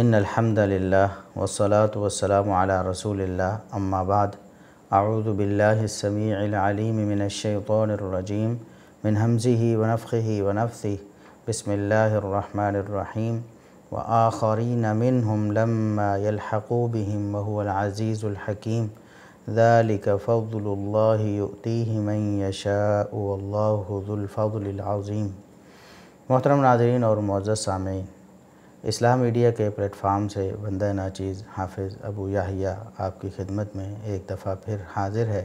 إن الحمد لله والصلاة والسلام على رسول الله أما بعد أعوذ بالله السميع العليم من الشيطان الرجيم من همزه ونفخه ونفثه بسم الله الرحمن الرحيم وآخرين منهم لما يلحقوا بهم وهو العزيز الحكيم ذلك فضل الله يؤتيه من يشاء والله ذو الفضل العظيم محترم ناظرين اور معزز سامعين इस्लाम media के platform से बंदा नाचीज़ हाफिज़ अबू याहिया आपकी खिदमत में एक दफ़ा फिर हाजिर है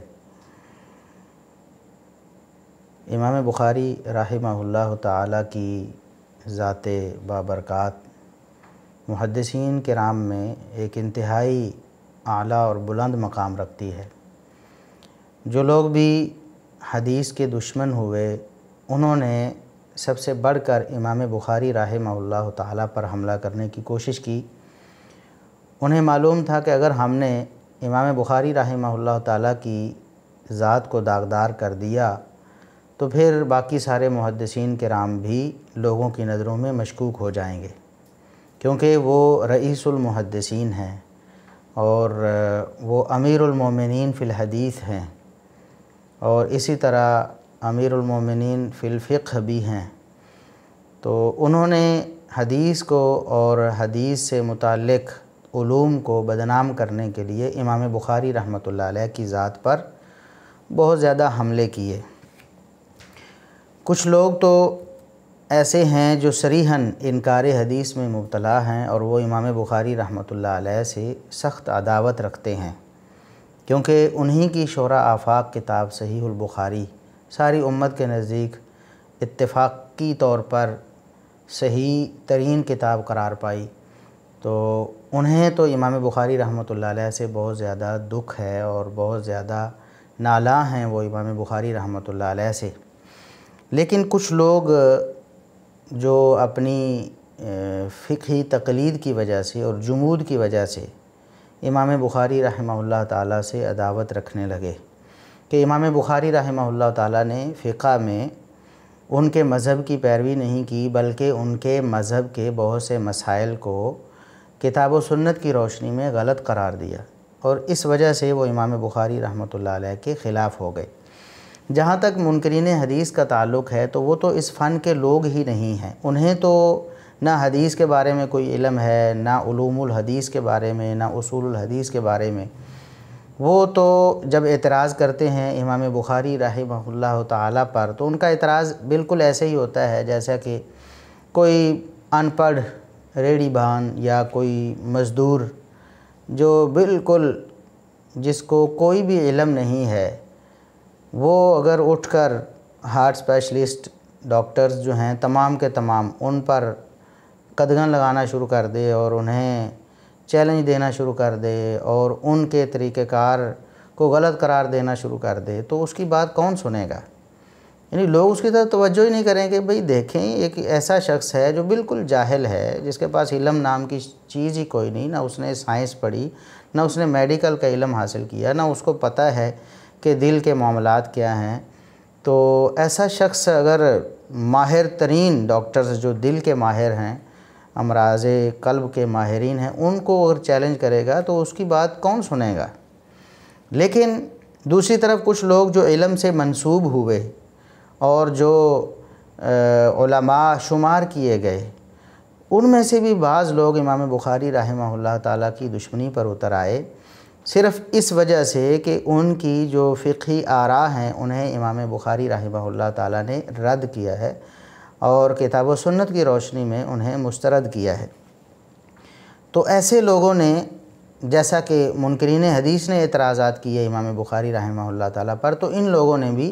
इमाम बुखारी राहिमहुल्लाह ताला ज़ात बाबरक़ात मुहदसिन के राम में एक इंतहाई आला और बुलंद मकाम रखती है जो लोग भी हदीस के दुश्मन हुए उन्होंने सबसे बढ़कर इमाम बुखारी राह मल्ला पर हमला करने की कोशिश की उन्हें मालूम था कि अगर हमने इमाम बुखारी राह मल्ला ताली की ज़ात को दागदार कर दिया तो फिर बाकी सारे मुहदसिन के राम भी लोगों की नज़रों में मशकूक हो जाएंगे क्योंकि वो रईसुलमहदसिन हैं और वो अमीरमिन फ़िलहदीस हैं और इसी तरह अमीरमिन फ़िलफ़िक भी हैं तो उन्होंने हदीस को और हदीस से मुतक़ को बदनाम करने के लिए इमाम बुखारी रहमत की ज़ात पर बहुत ज़्यादा हमले किए कुछ लोग तो ऐसे हैं जो सरीहन इनकार हदीस में मुबतला हैं और वो इमाम बुखारी रहमत से सख्त अदावत रखते हैं क्योंकि उन्हीं की शोरा आफाक किताब सही बुखारी सारी उम्मत के नज़दीक इतफाक़ी तौर पर सही तरीन किताब करार पाई तो उन्हें तो इमाम बुखारी रहमत से बहुत ज़्यादा दुख है और बहुत ज़्यादा नाला हैं वो इमाम बुखारी रहमत से लेकिन कुछ लोग जो अपनी फ़िकी तकलीद की वजह से और जमूद की वजह से इमाम बुखारी रहमत ताला से अदावत रखने लगे कि इमाम बुखारी रहमल्ला ताली ने फ़िका में उनके मज़हब की पैरवी नहीं की बल्कि उनके मज़हब के बहुत से मसाइल को किताब व सुन्नत की रोशनी में गलत करार दिया और इस वजह से वो इमाम बुखारी रहमत के ख़िलाफ़ हो गए जहाँ तक मुनकरीन हदीस का ताल्लुक़ है तो वो तो इस फ़न के लोग ही नहीं हैं उन्हें तो ना हदीस के बारे में कोई इलम है ना हदीस के बारे में ना उसूल हदीस के बारे में वो तो जब एतराज़ करते हैं इमाम बुखारी राही ताला पर तो उनका एतराज़ बिल्कुल ऐसे ही होता है जैसा कि कोई अनपढ़ रेडी बहन या कोई मज़दूर जो बिल्कुल जिसको कोई भी इलम नहीं है वो अगर उठकर हार्ट स्पेशलिस्ट डॉक्टर्स जो हैं तमाम के तमाम उन पर कदगन लगाना शुरू कर दे और उन्हें चैलेंज देना शुरू कर दे और उनके तरीक़ार को गलत करार देना शुरू कर दे तो उसकी बात कौन सुनेगा यानी लोग उसकी तरफ तवज्जो ही नहीं करें कि भाई देखें एक ऐसा शख्स है जो बिल्कुल जाहिल है जिसके पास इलम नाम की चीज़ ही कोई नहीं ना उसने साइंस पढ़ी ना उसने मेडिकल का इलम हासिल किया ना उसको पता है कि दिल के मामला क्या हैं तो ऐसा शख्स अगर माहिर तरीन डॉक्टर्स जो दिल के माहिर हैं अमराज कल्ब के माहरीन हैं उनको अगर चैलेंज करेगा तो उसकी बात कौन सुनेगा लेकिन दूसरी तरफ कुछ लोग जो इलम से मंसूब हुए और जो शुमार किए गए उनमें से भी बाज़ लोग इमाम बुखारी रहमल्ला ताली की दुश्मनी पर उतर आए सिर्फ़ इस वजह से कि उनकी जो फ़िकी आरा हैं उन्हें इमाम बुखारी रहमल्ला तद ने रद्द किया है और किताब सुन्नत की रोशनी में उन्हें मुस्तरद किया है तो ऐसे लोगों ने जैसा कि मुनकरीन हदीस ने एतराज़ात किए इमाम बुखारी रहमल्ला ताला पर तो इन लोगों ने भी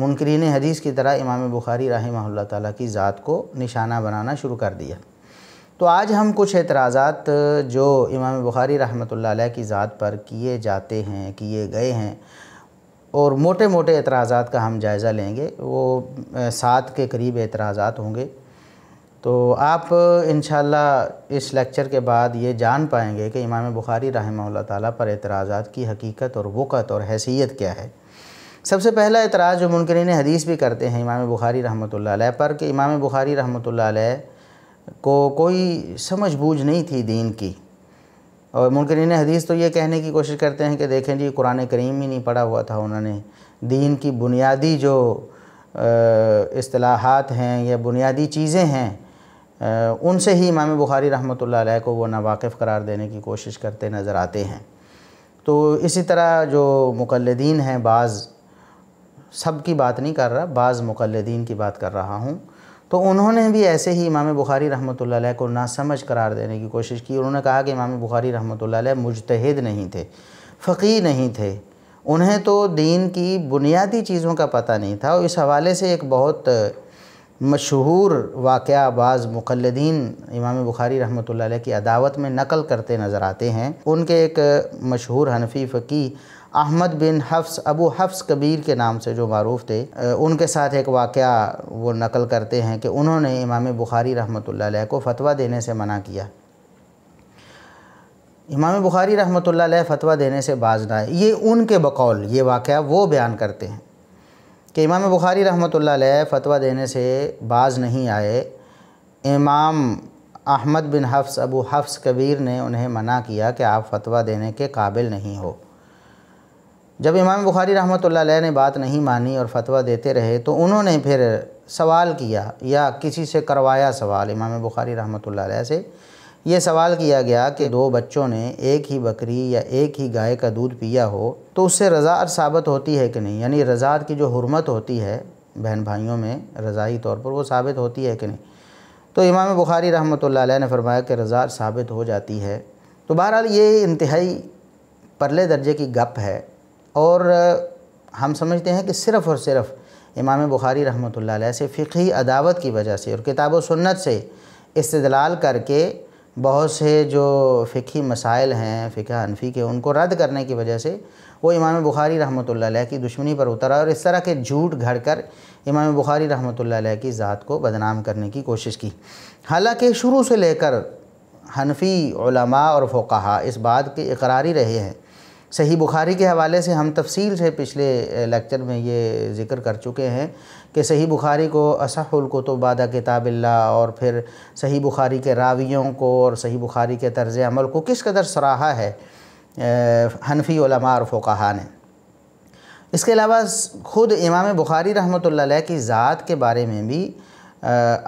मुनकरीन हदीस की तरह इमाम बुखारी रहमल्ला ताला की ज़ात को निशाना बनाना शुरू कर दिया तो आज हम कुछ एतराज़ात जो इमाम बुखारी रहमत की ज़ात पर किए जाते हैं किए गए हैं और मोटे मोटे एतराज़ा का हम जायज़ा लेंगे वो सात के करीब एतराज़ात होंगे तो आप इन इस लेक्चर के बाद ये जान पाएंगे कि इमाम बुखारी रहमल्ला ताली पर एतराज़ा की हकीकत और वक़त और हैसियत क्या है सबसे पहला एतराज़ जो मुनकरीन हदीस भी करते हैं इमाम बुखारी रहमत ला पर कि इमाम बुखारी रहमत ला को कोई समझ बूझ नहीं थी दीन की और मुनकरीन हदीस तो ये कहने की कोशिश करते हैं कि देखें जी कुरान करीम ही नहीं पढ़ा हुआ था उन्होंने दीन की बुनियादी जो असलाहत हैं या बुनियादी चीज़ें हैं उनसे ही इमाम बुखारी रहमत ला को वो नावाक़ करार देने की कोशिश करते नज़र आते हैं तो इसी तरह जो मुकलदीन हैं बाज़ सब की बात नहीं कर रहा बाज़ मुकलदीन की बात कर रहा हूँ तो उन्होंने भी ऐसे ही इमाम बुखारी रहमत को समझ करार देने की कोशिश की उन्होंने कहा कि इमाम बुखारी रहमत मुजतहद नहीं थे फ़कीर नहीं थे उन्हें तो दीन की बुनियादी चीज़ों का पता नहीं था और इस हवाले से एक बहुत मशहूर वाक़ बाज़ मुखलदीन इमाम बुखारी रहमत की अदावत में नकल करते नज़र आते हैं उनके एक मशहूर हनफी फ़की अहमद बिन हफ्स अबू हफ्स कबीर के नाम से जो मरूफ़ थे उनके साथ एक वाक़ वो नकल करते हैं कि उन्होंने इमाम बुखारी रहमत को फ़तवा देने से मना किया इमाम बुखारी रहमत फ़तवा देने से बाज ना आए ये उनके बकौल ये वाक़ वो बयान करते हैं कि इमाम बुखारी रहमत फ़तवा देने से बाज नहीं आए इमाम अहमद बिन हफ्स अबू हफ्स कबीर ने उन्हें मना किया कि आप फतवा देने के काबिल नहीं हो जब इमाम बुखारी रहमत ने बात नहीं मानी और फतवा देते रहे तो उन्होंने फिर सवाल किया या किसी से करवाया सवाल इमाम बुखारी रहमत से ये सवाल किया गया कि दो बच्चों ने एक ही बकरी या एक ही गाय का दूध पिया हो तो उससे रज़ात साबित होती है कि नहीं यानी रज़ात की जो हरमत होती है बहन भाइयों में रज़ाई तौर पर वो साबित होती है कि नहीं तो इमाम बुखारी रहमत ने फरमाया कि रज़ात साबित हो जाती है तो बहरहाल ये इंतहाई परले दर्जे की गप है और हम समझते हैं कि सिर्फ़ और सिर्फ़ इमाम बुखारी रहमत से फ़िकी अदावत की वजह से और किताब व सुन्नत से इस्तलाल करके बहुत से जो फ़िकी मसाइल हैं फ़िका हनफी के उनको रद्द करने की वजह से वो इमाम बुखारी रहमत ला की दुश्मनी पर उतरा और इस तरह के झूठ घड़ कर इमाम बुखारी रहमत की ज़ात को बदनाम करने की कोशिश की हालाँकि शुरू से लेकर हनफी और फ़ोकहा इस बात के इकरारी रहे हैं सही बुखारी के हवाले से हम तफसील से पिछले लेक्चर में ये ज़िक्र कर चुके हैं कि सही बुखारी को असहुल को तो किताबिल्ला और फिर सही बुखारी के रावियों को और सही बुखारी के तर्ज अमल को किस कदर सराहा है हनफी और फ़ोकहा ने इसके अलावा ख़ुद इमाम बुखारी रहमत की ज़ात के बारे में भी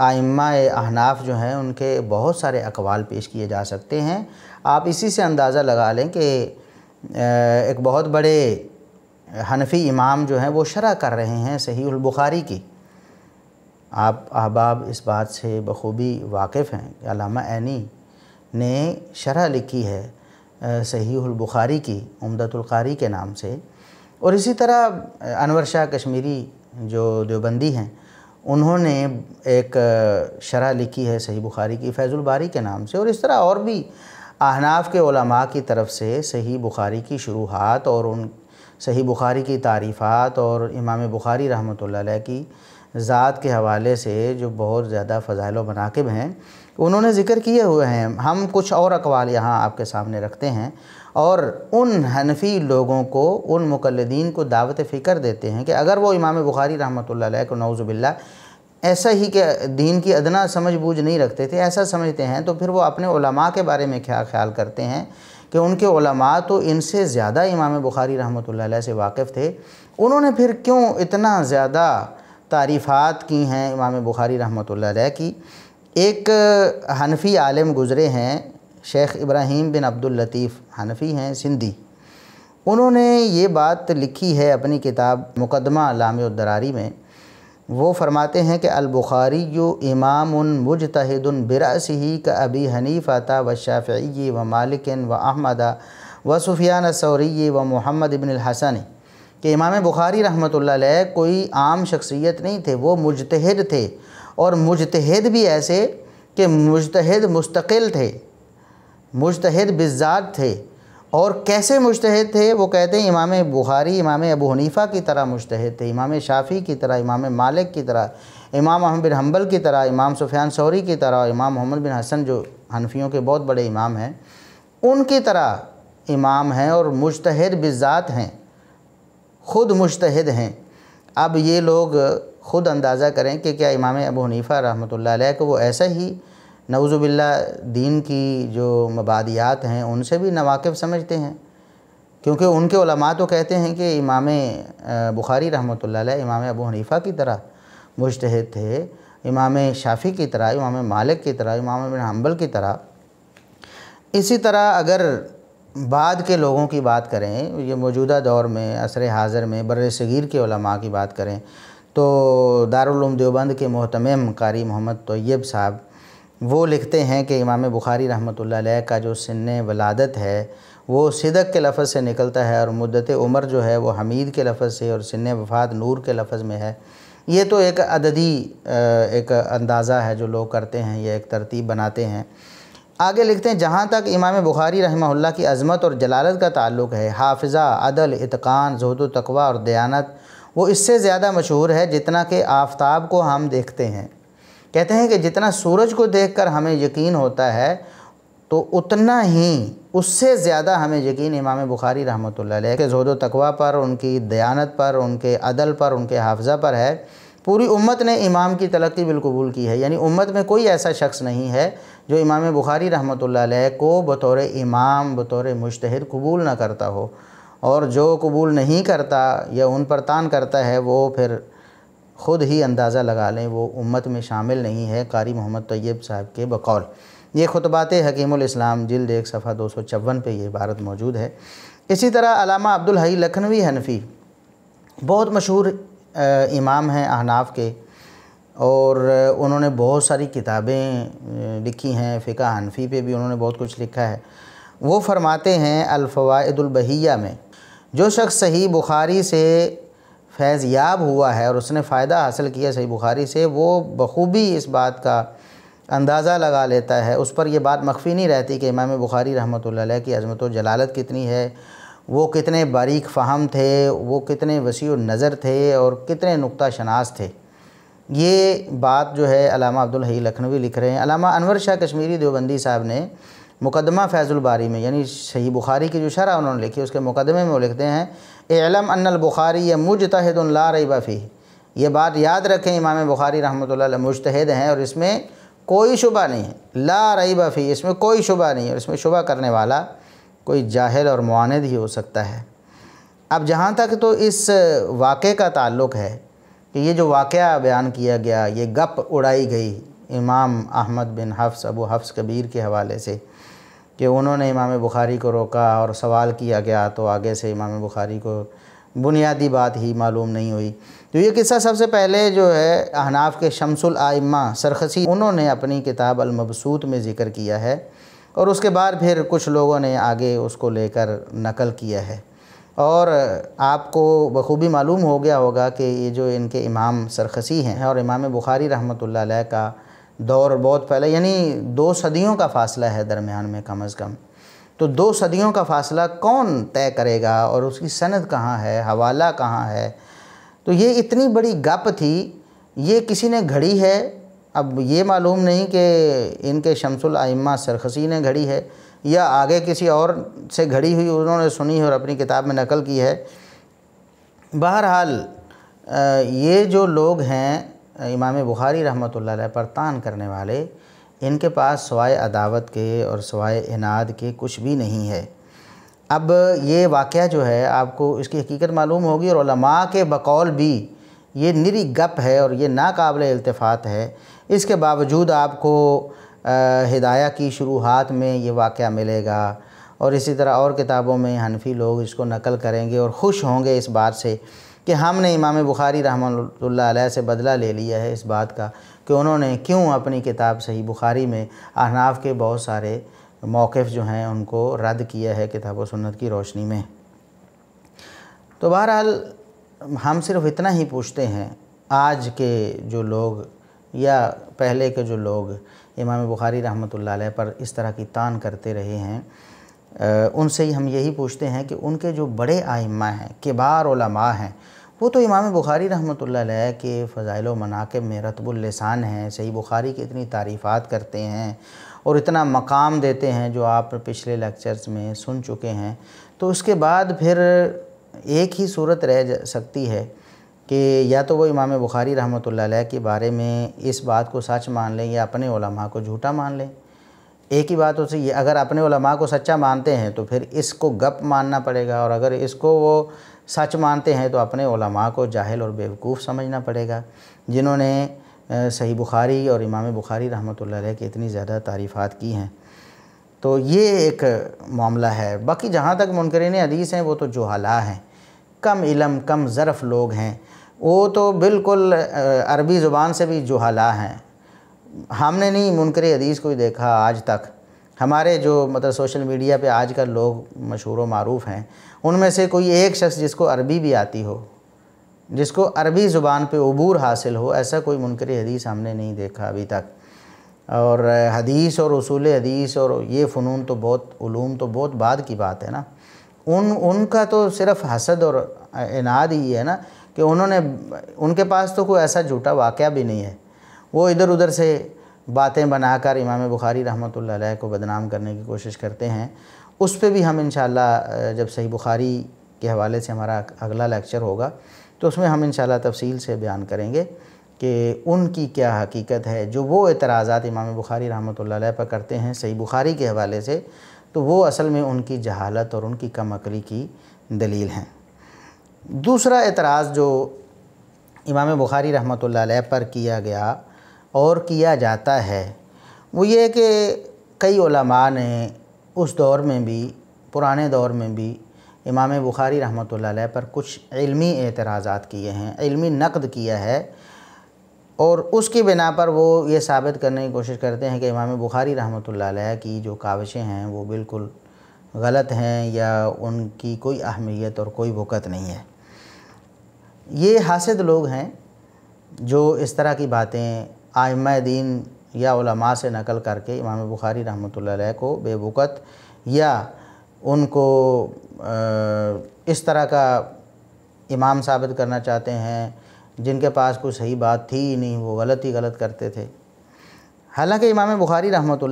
आइम्मा अहनाफ जो हैं उनके बहुत सारे अकवाल पेश किए जा सकते हैं आप इसी से अंदाज़ा लगा लें कि एक बहुत बड़े हनफी इमाम जो हैं वो शरह कर रहे हैं सही बुखारी की आप अहबाब इस बात से बखूबी वाकिफ़ हैं अलामा ऐनी ने शरह लिखी है सही बुखारी की उमदतुल्कारी के नाम से और इसी तरह अनवर शाह कश्मीरी जो देवबंदी हैं उन्होंने एक शरह लिखी है सही बुखारी की फैज़ुल बारी के नाम से और इस तरह और भी अहनाफ के उलमा की तरफ से सही बुखारी की शुरुआत और उन सही बुखारी की तारीफ़ात और इमाम बुखारी रहमत की ज़ात के हवाले से जो बहुत ज़्यादा फ़जाइल मनाकब हैं उन्होंने ज़िक्र किए हुए हैं हम कुछ और अकवाल यहाँ आपके सामने रखते हैं और उन हनफी लोगों को उन मुकलदीन को दावत फ़िक्र देते हैं कि अगर वो इमाम बुखारी रहमत को नौज़बिल्ला ऐसा ही के दीन की अदना समझ बूझ नहीं रखते थे ऐसा समझते हैं तो फिर वो अपने उलमा के बारे में क्या ख्याल करते हैं कि उनके उलमा तो इनसे ज़्यादा इमाम बुखारी रहमत से वाकिफ़ थे उन्होंने फिर क्यों इतना ज़्यादा तारीफ़ात की हैं इमाम बुखारी रहमत की एक हनफी आलम गुज़रे हैं शेख इब्राहिम बिन अब्दुल लतीफ़ हनफी हैं सिंधी उन्होंने ये बात लिखी है अपनी किताब मुकदमा लाम दरारी में वो फरमाते हैं कि अलबुखारी इमाम मुजतहदन बिरास ही का अभी हनीफ़ता व शाफ़ी व मालिकन व अहमदा व सुफियान सौरी व मोहम्मद इबन हसन कि इमाम बुखारी रहमत कोई आम शख्सियत नहीं थे वो मुजतहद थे और मुजतहद भी ऐसे कि मुजतहद मुस्तकिल थे मुजतहद बिजात थे और कैसे मुश्तहद थे वो कहते हैं इमाम बुखारी इमाम अबू हनीफ़ा की तरह मुश्तहद थे इमाम शाफ़ी की तरह इमाम मालिक की तरह इमाम अहमद बिन हम्बल की तरह इमाम सुफियान सौरी की तरह इमाम मोहम्मद बिन हसन जो हनफियों के बहुत बड़े इमाम हैं उनकी तरह इमाम हैं और मुश्तहद बिज़ात हैं ख़ुद मुश्तहद हैं अब ये लोग ख़ुद अंदाज़ा करें कि क्या इमाम अबू हनीफ़ा रहमत ला को वो ऐसा ही नवज़ुबिल्ला दीन की जो मबादियात हैं उनसे भी नवाकफ़ समझते हैं क्योंकि उनके उलमा तो कहते हैं कि इमाम बुखारी रहमत इमाम अबू हनीफ़ा की तरह मुशतहद थे इमाम शाफ़ी की तरह इमाम मालिक की तरह इमाम बिन हम्बल की तरह इसी तरह अगर बाद के लोगों की बात करें ये मौजूदा दौर में असर हाज़र में बर सग़ीर के उलमा की बात करें तो दारुल देवबंद के मोहतम कारी मोहम्मद तोयब साहब वो लिखते हैं कि इमाम बुखारी रहमत का जो सन वलादत है वो सिदक के लफ़ से निकलता है और मुद्दत उमर जो है वो हमीद के लफ्ज़ से और सन वफात नूर के लफ्ज़ में है ये तो एक अददी एक अंदाज़ा है जो लोग करते हैं या एक तरतीब बनाते हैं आगे लिखते हैं जहाँ तक इमाम बुखारी रहमा की अज़मत और जलालत का ताल्लुक़ है हाफ़ा अदल इतकान जहद तकवा और दयानत वो इससे ज़्यादा मशहूर है जितना कि आफ्ताब को हम देखते हैं कहते हैं कि जितना सूरज को देखकर हमें यकीन होता है तो उतना ही उससे ज़्यादा हमें यकीन इमाम बुखारी रहमत के जोद तकवा पर उनकी दयानत पर उनके अदल पर उनके हाफजा पर है पूरी उम्मत ने इमाम की तलक्की बिलकबूल की है यानी उम्मत में कोई ऐसा शख्स नहीं है जो इमाम बुखारी रहमत को बतौर इमाम बतौर मुश्तहद कबूल ना करता हो और जो कबूल नहीं करता या उन पर तान करता है वो फिर ख़ुद ही अंदाज़ा लगा लें वो उम्मत में शामिल नहीं है कारी मोहम्मद तैयब साहब के बकौल ये खुतबात हकीम जल्द एक सफ़ा दो सौ चौवन पर यह इबारत मौजूद है इसी तरह अलामा अब्दुल हई लखनवी हनफी बहुत मशहूर इमाम हैं अहनाफ के और उन्होंने बहुत सारी किताबें लिखी हैं फ़िका हनफी पे भी उन्होंने बहुत कुछ लिखा है वो फरमाते हैं अलफ़वादुलबहिया में जो शख्स सही बुखारी से फैज़ याब हुआ है और उसने फ़ायदा हासिल किया सही बुखारी से वो बखूबी इस बात का अंदाज़ा लगा लेता है उस पर यह बात मख्फी नहीं रहती कि इमाम बुखारी रहमत की अजमत जलालत कितनी है वो कितने बारीक फ़हम थे वो कितने वसी नज़र थे और कितने नुक़ा शनास थे ये बात जो है अलामा अब्दुल हई लखनवी लिख रहे हैं अलामा अनवर शाह कश्मीरी देवबंदी साहब ने मुकदमा फैज़ुल बारी में यानी सही बुखारी की जो शरह उन्होंने लिखी उसके मुकदमे में वो लिखते हैं एलम अनल बुखारी ये मुजतहद ला रईबाफ़ी ये बात याद रखें इमाम बुखारी रहमत मुजतहद हैं और इसमें कोई शुबा नहीं है ला रईबाफ़ी इसमें कोई शुबा नहीं है और इसमें शुबा करने वाला कोई जाहिल और मानद ही हो सकता है अब जहाँ तक तो इस वाक़े का ताल्लुक़ है कि ये जो वाक़ बयान किया गया ये गप उड़ाई गई इमाम अहमद बिन हफ्स अबू हफ्स कबीर के हवाले से कि उन्होंने इमाम बुखारी को रोका और सवाल किया गया तो आगे से इमाम बुखारी को बुनियादी बात ही मालूम नहीं हुई तो ये किस्सा सबसे पहले जो है अहनाफ के शमसुल आइम्मा सरखसी उन्होंने अपनी किताब अलमबसूत में ज़िक्र किया है और उसके बाद फिर कुछ लोगों ने आगे उसको लेकर नकल किया है और आपको बखूबी मालूम हो गया होगा कि ये जो इनके इमाम सरखसी हैं और इमाम बुखारी रहमत ला का दौर बहुत पहले यानी दो सदियों का फासला है दरमियान में कम अज़ कम तो दो सदियों का फासला कौन तय करेगा और उसकी सनद कहाँ है हवाला कहाँ है तो ये इतनी बड़ी गप थी ये किसी ने घड़ी है अब ये मालूम नहीं कि इनके शमसुल आइम्मा सरखसी ने घड़ी है या आगे किसी और से घड़ी हुई उन्होंने सुनी और अपनी किताब में नकल की है बहरहाल ये जो लोग हैं इमाम बुखारी रहमत ला पर तान करने वाले इनके पास सवाए अदावत के और सवाए इनाद के कुछ भी नहीं है अब ये वाक़ जो है आपको इसकी हकीकत मालूम होगी और के बकौल भी ये निरी गप है और ये नाकबले अल्तफ़ात है इसके बावजूद आपको हिदाया की शुरुआत में ये वाक़ मिलेगा और इसी तरह और किताबों में हनफी लोग इसको नकल करेंगे और ख़ुश होंगे इस बात से कि हमने इमाम बुखारी रहमतुल्लाह से बदला ले लिया है इस बात का कि उन्होंने क्यों अपनी किताब सही बुखारी में अहनाफ के बहुत सारे मौक़ जो हैं उनको रद्द किया है किताब व सुन्नत की रोशनी में तो बहरहाल हम सिर्फ इतना ही पूछते हैं आज के जो लोग या पहले के जो लोग इमाम बुखारी रहमतुल्लाह पर इस तरह की तान करते रहे हैं उनसे ही हम यही पूछते हैं कि उनके जो बड़े आइम्मा हैं किबार उलमा हैं वो तो इमाम बुखारी रहमत के फ़ज़ाइल मनाकब में रतबुल्लसान हैं सही बुखारी की इतनी तारीफ़ात करते हैं और इतना मकाम देते हैं जो आप पिछले लेक्चर्स में सुन चुके हैं तो उसके बाद फिर एक ही सूरत रह सकती है कि या तो वो इमाम बुखारी रहमत के बारे में इस बात को सच मान लें या अपने को झूठा मान लें एक ही बात हो सही है अगर अपने उलमा को सच्चा मानते हैं तो फिर इसको गप मानना पड़ेगा और अगर इसको वो सच मानते हैं तो अपने उलमा को जाहिल और बेवकूफ़ समझना पड़ेगा जिन्होंने सही बुखारी और इमाम बुखारी रहमत ला की इतनी ज़्यादा तारीफ़ात की हैं तो ये एक मामला है बाकी जहाँ तक मुनकरन अदीस हैं वो तो जोहला हैं कम इलम कम ज़रफ़ लोग हैं वो तो बिल्कुल अरबी ज़ुबान से भी जोहला हैं हमने नहीं मुनकर हदीस को ही देखा आज तक हमारे जो मतलब सोशल मीडिया पे आजकल लोग मशहूर व मरूफ़ हैं उनमें से कोई एक शख्स जिसको अरबी भी आती हो जिसको अरबी ज़ुबान पे अबूर हासिल हो ऐसा कोई मुनकर हदीस हमने नहीं देखा अभी तक और हदीस और उसूल हदीस और ये फ़नून तो बहुत ूम तो बहुत बाद की बात है ना उन उनका तो सिर्फ़ हसद और इनाद ही है ना कि उन्होंने उनके पास तो कोई ऐसा झूठा वाक़ भी नहीं है वो इधर उधर से बातें बनाकर इमाम बुखारी रहमत को बदनाम करने की कोशिश करते हैं उस पर भी हम इन जब सही बुखारी के हवाले से हमारा अगला लेक्चर होगा तो उसमें हम इन तफसील से बयान करेंगे कि उनकी क्या हकीकत है जो वो एतराज़ा इमाम बुखारी रहमत पर करते हैं सही बुखारी के हवाले से तो वो असल में उनकी जहालत और उनकी कम अकली की दलील हैं दूसरा एतराज़ जो इमाम बुखारी रहमत पर किया गया और किया जाता है वो ये कि कई ने उस दौर में भी पुराने दौर में भी इमाम बुखारी रहमत पर कुछ इलमी एतराज़ा किए हैं इलमी नकद किया है और उसकी बिना पर वो ये साबित करने की कोशिश करते हैं कि इमाम बुखारी रहमत की जो काविशें हैं वो बिल्कुल गलत हैं या उनकी कोई अहमियत और कोई वक़त नहीं है ये हासिल लोग हैं जो इस तरह की बातें आम दीन या से नकल करके इमाम बुखारी रहमत को बेबुकत या उनको इस तरह का इमाम साबित करना चाहते हैं जिनके पास कोई सही बात थी ही नहीं वो गलत ही गलत करते थे हालांकि इमाम बुखारी रहमत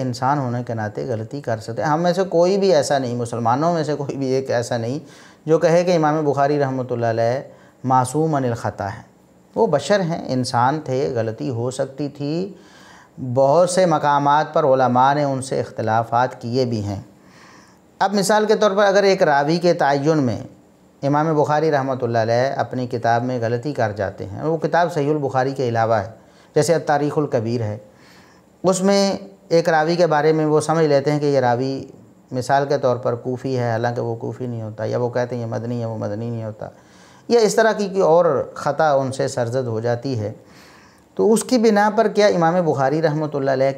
इंसान होने के नाते गलती कर सकते हैं हम में से कोई भी ऐसा नहीं मुसलमानों में से कोई भी एक ऐसा नहीं जो कहे कि इमाम बुखारी रहमत मासूम अनिल ख़ता है वो बशर हैं इंसान थे गलती हो सकती थी बहुत से मकाम पर ओलमा ने उनसे अख्तलाफात किए भी हैं अब मिसाल के तौर पर अगर एक रावी के तयन में इमाम बुखारी रहमत अपनी किताब में गलती कर जाते हैं वो किताब सही बुखारी के अलावा है जैसे तारीख़ुलकबीर है उसमें एक रावी के बारे में वो समझ लेते हैं कि ये रावी मिसाल के तौर पर कोफ़ी है हालांकि वो कोफ़ी नहीं होता या वो कहते हैं ये मदनी है वो मदनी नहीं होता या इस तरह की कोई और ख़ता उनसे सरजद हो जाती है तो उसकी बिना पर क्या इमाम बुखारी रहमत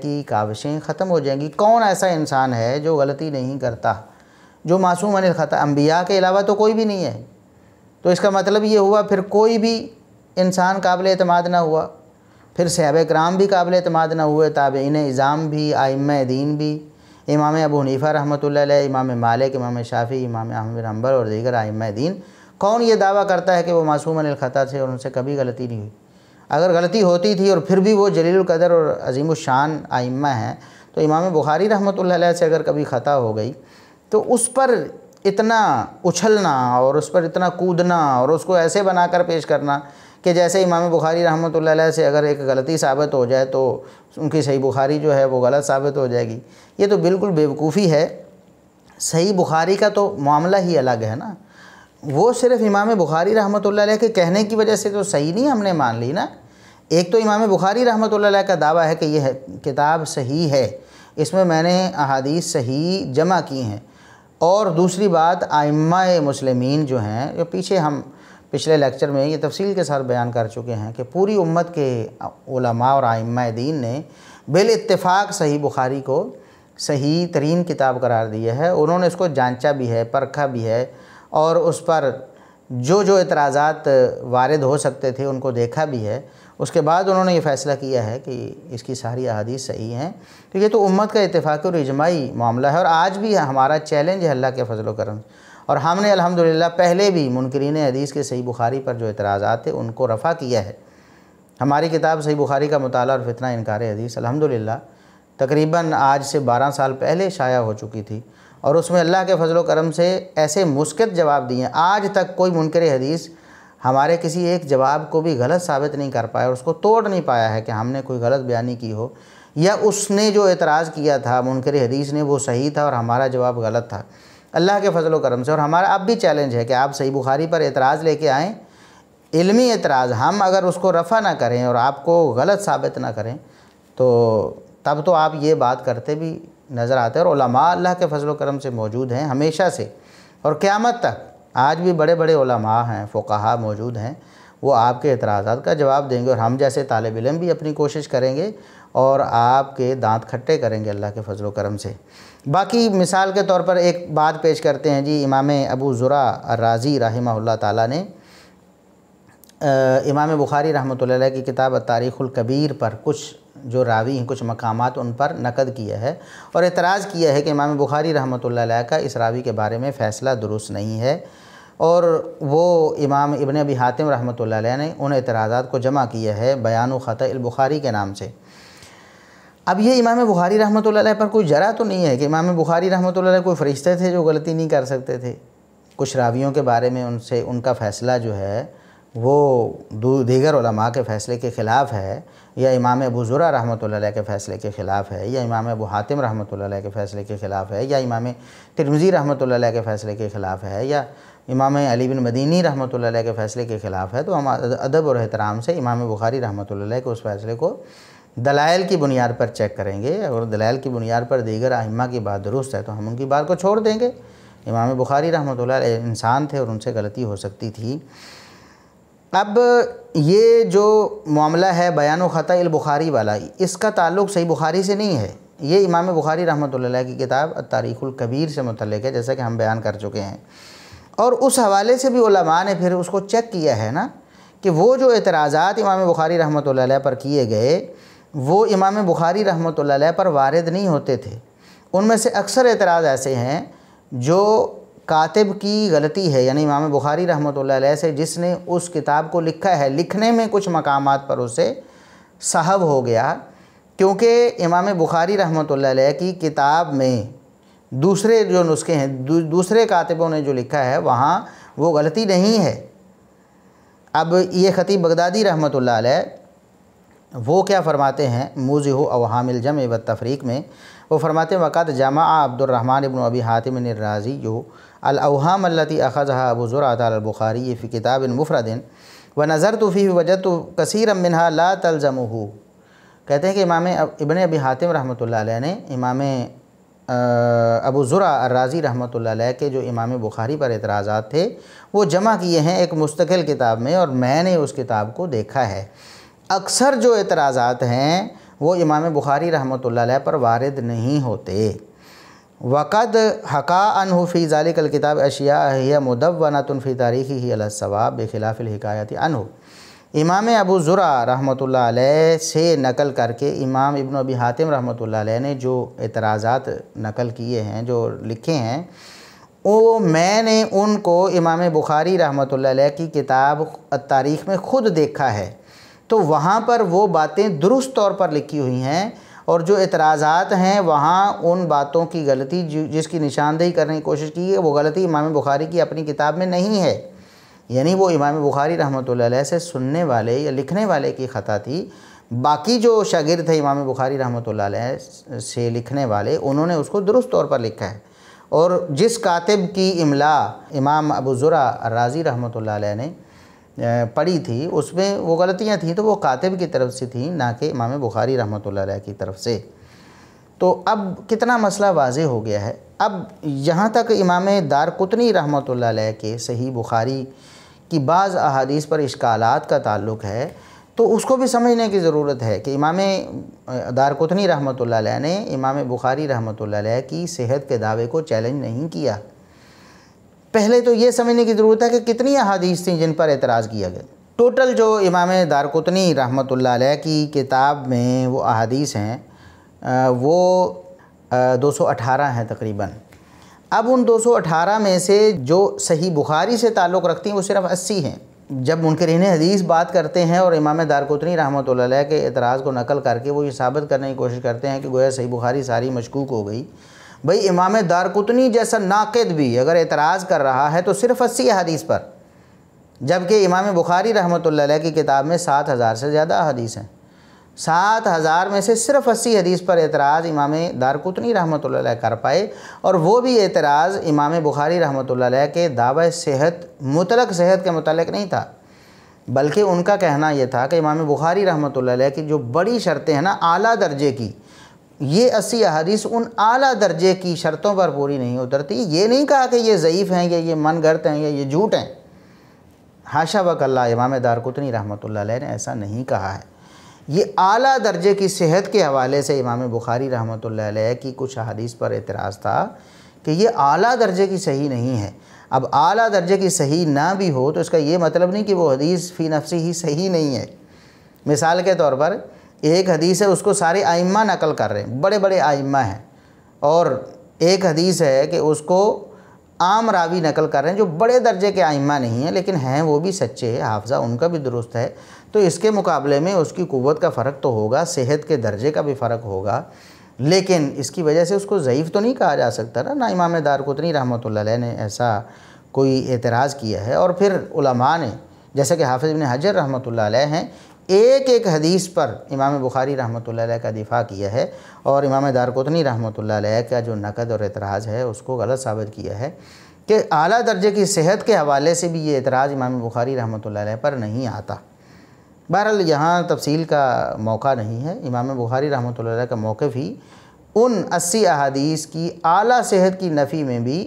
की काविशें ख़त्म हो जाएंगी कौन ऐसा इंसान है जो गलती नहीं करता जो मासूम अनिल ख़ता अम्बिया के अलावा तो कोई भी नहीं है तो इसका मतलब ये हुआ फिर कोई भी इंसान काबिल अतमाद ना हुआ फिर सहब कराम भी काबिल अतमाद ना हुए ताब इन इज़ाम भी आइम दीन भी इमाम अबू हनीफ़ा रहमत इमाम मालिक इमाम शाफ़ी इमाम अहमद हम्बल और दीगर आइम दीन कौन ये दावा करता है कि वो मासूम अनिल खता थे और उनसे कभी गलती नहीं हुई अगर गलती होती थी और फिर भी वो जलील कदर और अजीम शान आइम्मा हैं तो इमाम बुखारी रहमत से अगर कभी ख़ता हो गई तो उस पर इतना उछलना और उस पर इतना कूदना और उसको ऐसे बनाकर पेश करना कि जैसे इमाम बुखारी रहमत से अगर एक गलती साबित हो जाए तो उनकी सही बुखारी जो है वो गलत साबित हो जाएगी ये तो बिल्कुल बेवकूफ़ी है सही बुखारी का तो मामला ही अलग है ना वो सिर्फ इमाम बुखारी रहमत के कहने की वजह से तो सही नहीं हमने मान ली ना एक तो इमाम बुखारी रहमत का दावा है कि यह किताब सही है इसमें मैंने अहादीस सही जमा की हैं और दूसरी बात आइम्मा मुसलमान जो हैं जो पीछे हम पिछले लेक्चर में ये तफसील के साथ बयान कर चुके हैं कि पूरी उम्मत के उलमा और आइम्मा दीन ने बिल सही बुखारी को सही तरीन किताब करार दिया है उन्होंने इसको जांचा भी है परखा भी है और उस पर जो जो एतराज़ात वारद हो सकते थे उनको देखा भी है उसके बाद उन्होंने ये फ़ैसला किया है कि इसकी सारी अदीस सही हैं तो ये तो उम्मत का इतफ़ाक़ और इजमाही मामला है और आज भी हमारा चैलेंज है अल्लाह के फजल करम और हमने अल्हम्दुलिल्लाह पहले भी मुनकरीन हदीस के सही बुखारी पर जो एतराज़ात थे उनको रफ़ा किया है हमारी किताब सही बुखारी का मताल और फितना इनकार हदीस अलहमदिल्ला तकरीबन आज से बारह साल पहले शाया हो चुकी थी और उसमें अल्लाह के फजल करम से ऐसे मुस्कित जवाब दिए आज तक कोई मुनकर हदीस हमारे किसी एक जवाब को भी गलत साबित नहीं कर पाया और उसको तोड़ नहीं पाया है कि हमने कोई गलत बयानी की हो या उसने जो एतराज़ किया था मुनकर हदीस ने वो सही था और हमारा जवाब गलत था अल्लाह के फजल करम से और हमारा अब भी चैलेंज है कि आप सही बुखारी पर एतराज़ लेके आएँ इलमी एतराज़ हम अगर उसको रफ़ा ना करें और आपको गलत साबित ना करें तो तब तो आप ये बात करते भी नज़र आते हैं और उलमा अल्लाह के फजल करम से मौजूद हैं हमेशा से और क़्यामत तक आज भी बड़े बड़े उलमा हैं फ़ुकाहा मौजूद हैं वो आपके एतराज़ा का जवाब देंगे और हम जैसे तालब इलम भी अपनी कोशिश करेंगे और आपके दांत खट्टे करेंगे अल्लाह के फजल करम से बाकी मिसाल के तौर पर एक बात पेश करते हैं जी इमाम अबू ज़ुरा राज़ी रही ताली ने आ, इमाम बुखारी रहमत की किताब तारीख़ुल कबीर पर कुछ जो रावी हैं कुछ मकामात उन पर नकद किया है और एतराज़ किया है कि इमाम बुखारी रहमत का इस रावी के बारे में फ़ैसला दुरुस्त नहीं है और वो इमाम इबन अबी हातिम रहमत ने उन एतराज़ा को जमा किया है बयान ख़त बुखारी के नाम से अब ये इमाम बुखारी रहमत पर कोई जरा तो नहीं है कि इमाम बुखारी रहमत कोई फ़रिश्ते थे जो गलती नहीं कर सकते थे कुछ रावियों के बारे में उनसे उनका फ़ैसला जो है वो दीगर के फ़ैसले के ख़िलाफ़ है या इमाम अबू ज़ुरा रहमत के फ़ैसले के ख़िलाफ़ है या इमाम अबू हातिम रहमत के फ़ैसले के ख़िलाफ़ है या इमाम तिरमज़ी रहमत के फ़ैसले के ख़िलाफ़ है या इमाम अली बिन मदीनी रहमत के फ़ैसले के ख़िलाफ़ है तो हम अदब और एहतराम से इमाम बुखारी रहमत के उस फ़ैसले को दलाइल की बुनियाद पर चेक करेंगे और दलाइल की बुनियाद पर दीगर अहिमा की बात दुरुस्त है तो हम उनकी बात को छोड़ देंगे इमाम बुखारी रहमत इंसान थे और उनसे गलती हो सकती थी अब ये जो मामला है बयान ख़ता बुखारी वाला इसका ताल्लुक़ सही बुखारी से नहीं है ये इमाम बुखारी रहमत की किताब तारीख़ुलकबीर से मतलब है जैसा कि हम बयान कर चुके हैं और उस हवाले से भी उलमा ने फिर उसको चेक किया है ना कि वो जो एतराज़ात इमाम बुखारी रहमत पर किए गए वो इमाम बुखारी रहमत पर वारद नहीं होते थे उनमें से अक्सर एतराज़ ऐसे हैं जो कातिब की गलती है यानी इमाम बुखारी रहमत से जिसने उस किताब को लिखा है लिखने में कुछ मकाम पर उसे साहब हो गया क्योंकि इमाम बुखारी रहमत की किताब में दूसरे जो नुस्खे हैं दू, दूसरे कातिबों ने जो लिखा है वहाँ वो गलती नहीं है अब ये ख़तीब बगदादी रहमत वो क्या फ़रमाते हैं मूज़ हो अव जम व तफरीक में वो फरमाते वक़ात जामा अब्दुलरहमान इबन अबी हातिम राजी जो अलहाम अल्लती अख़ज़ा अबू ज़ुरातालबुखारी ये फ़ी किताब मुफरदिन व नज़र तो फ़ी तो कसर मिनहा ला तलजम कहते हैं कि इमाम इबन अबी हातिम रहमत ने इमाम अबू ज़ुरा राज़ी रहमत के जो इमाम बुखारी पर एतराज़ा थे वो जमा किए हैं एक मुस्तकिल किताब में और मैंने उस किताब को देखा है अक्सर जो एतराज़ात हैं वो इमाम बुखारी रहमत पर वारद नहीं होते वक़द हका अनहफ़ी कल किताब अशिया है मुदवनातन फ़ी तारीख़ी ही अलसवाब बखिलाफ़िलकायती अनहु इमाम अबू ज़ुरा रहमत से नकल करके इमाम इबन अबी हातिम रहमत ने जो एतराज़ात नकल किए हैं जो लिखे हैं वो मैंने उनको इमाम बुखारी रहमत की किताब तारीख़ में ख़ुद देखा है तो वहाँ पर वो बातें दुरुस्त तौर पर लिखी हुई हैं और जो इतराज़ात हैं वहाँ उन बातों की गलती जिसकी निशानदेही करने की कोशिश की है वो गलती इमाम बुखारी की अपनी किताब में नहीं है यानी वो इमाम बुखारी रहमत से सुनने वाले या लिखने वाले की ख़ता थी बाकी जो शागिर थे इमाम बुखारी रहमत से लिखने वाले उन्होंने उसको दुरुस्त तौर पर लिखा है और जिस कातिब की इमला इमाम अबू ज़ुरा राज़ी रहमत ने पड़ी थी उसमें वो गलतियाँ थी तो वो कातिब की तरफ से थी ना कि इमाम बुखारी रहमत की तरफ से तो अब कितना मसला वाज हो गया है अब यहाँ तक इमाम दार कुतनी रहमत के सही बुखारी की बाज़ अहादीस पर इश्कालात का ताल्लुक है तो उसको भी समझने की ज़रूरत है कि इमाम दारकुतनी रहमत ने इमाम बुखारी रहमत की सेहत के दावे को चैलेंज नहीं किया पहले तो ये समझने की ज़रूरत है कि कितनी अहादीस थी जिन पर एतराज़ किया गया टोटल जो इमाम दारकुतनी रहमत की किताब में वो अहादीस हैं वो दो सौ अठारह हैं तकरीबन अब उन 218 में से जो सही बुखारी से ताल्लुक़ रखती हैं वो सिर्फ 80 हैं जब रहने हदीस बात करते हैं और इमाम दारकुतनी रहमत ला के एतराज़ को नकल करके वो ये साबित करने की कोशिश करते हैं कि गोया सही बुखारी सारी मशकूक हो गई भाई इमाम दार कुतनी जैसा नाकद भी अगर एतराज़ कर रहा है तो सिर्फ अस्सी हदीस पर जबकि इमाम बुखारी रहमत की किताब में सात हज़ार से ज़्यादा हदीस हैं सात हज़ार में से सिर्फ अस्सी हदीस पर एतराज़ इमाम दारकुतनी रहमत कर पाए और वो भी एतराज़ इमाम बुखारी रहमत के दावा सेहत मुतलक सेहत के मतलब नहीं था बल्कि उनका कहना यह था कि इमाम बुखारी रहमत की जो बड़ी शर्तें हैं ना आला दर्जे की ये अस्सी अदीस उन आला दर्जे की शर्तों पर पूरी नहीं उतरती ये नहीं कहा कि ये ज़यीफ़ हैं या ये मन गर्त हैं या ये झूठ हैं हाशा वकल्ला इमाम दारकुतनी रहमत ने ऐसा नहीं कहा है ये आला दर्जे की सेहत के हवाले से इमाम बुखारी रहमत की कुछ अदीस पर एतराज़ था कि ये आला दर्जे की सही नहीं है अब आला दर्जे की सही ना भी हो तो इसका ये मतलब नहीं कि वो हदीस फ़ी नफसी ही सही नहीं है मिसाल के तौर पर एक हदीस है उसको सारे आइम्मा नकल कर रहे हैं बड़े बड़े आइम्मा हैं और एक हदीस है कि उसको आम रावी नकल कर रहे हैं जो बड़े दर्जे के आइम्मा नहीं हैं लेकिन हैं वो भी सच्चे हैं हाफजा उनका भी दुरुस्त है तो इसके मुकाबले में उसकी क़वत का फ़र्क तो होगा सेहत के दर्जे का भी फ़र्क होगा लेकिन इसकी वजह से उसको ज़यीफ़ तो नहीं कहा जा सकता ना ना इमाम दारकुतनी रहमत ने ऐसा कोई एतराज़ किया है और फिर ने जैसे कि हाफिज़ इबन हजर रहमत हैं एक एक हदीस पर इमाम बुखारी रहमत का दिफा किया है और इमाम दारकोतनी रहमत का जो नकद और एतराज़ है उसको गलत साबित किया है कि अली दर्जे की सेहत के हवाले से भी ये एतराज़ इमाम बुखारी रहमत पर नहीं आता बहरहाल यहाँ तफसील का मौका नहीं है इमाम बुखारी रहमत का मौक़ ही उन अस्सी अहदीस की आला सेहत की नफ़ी में भी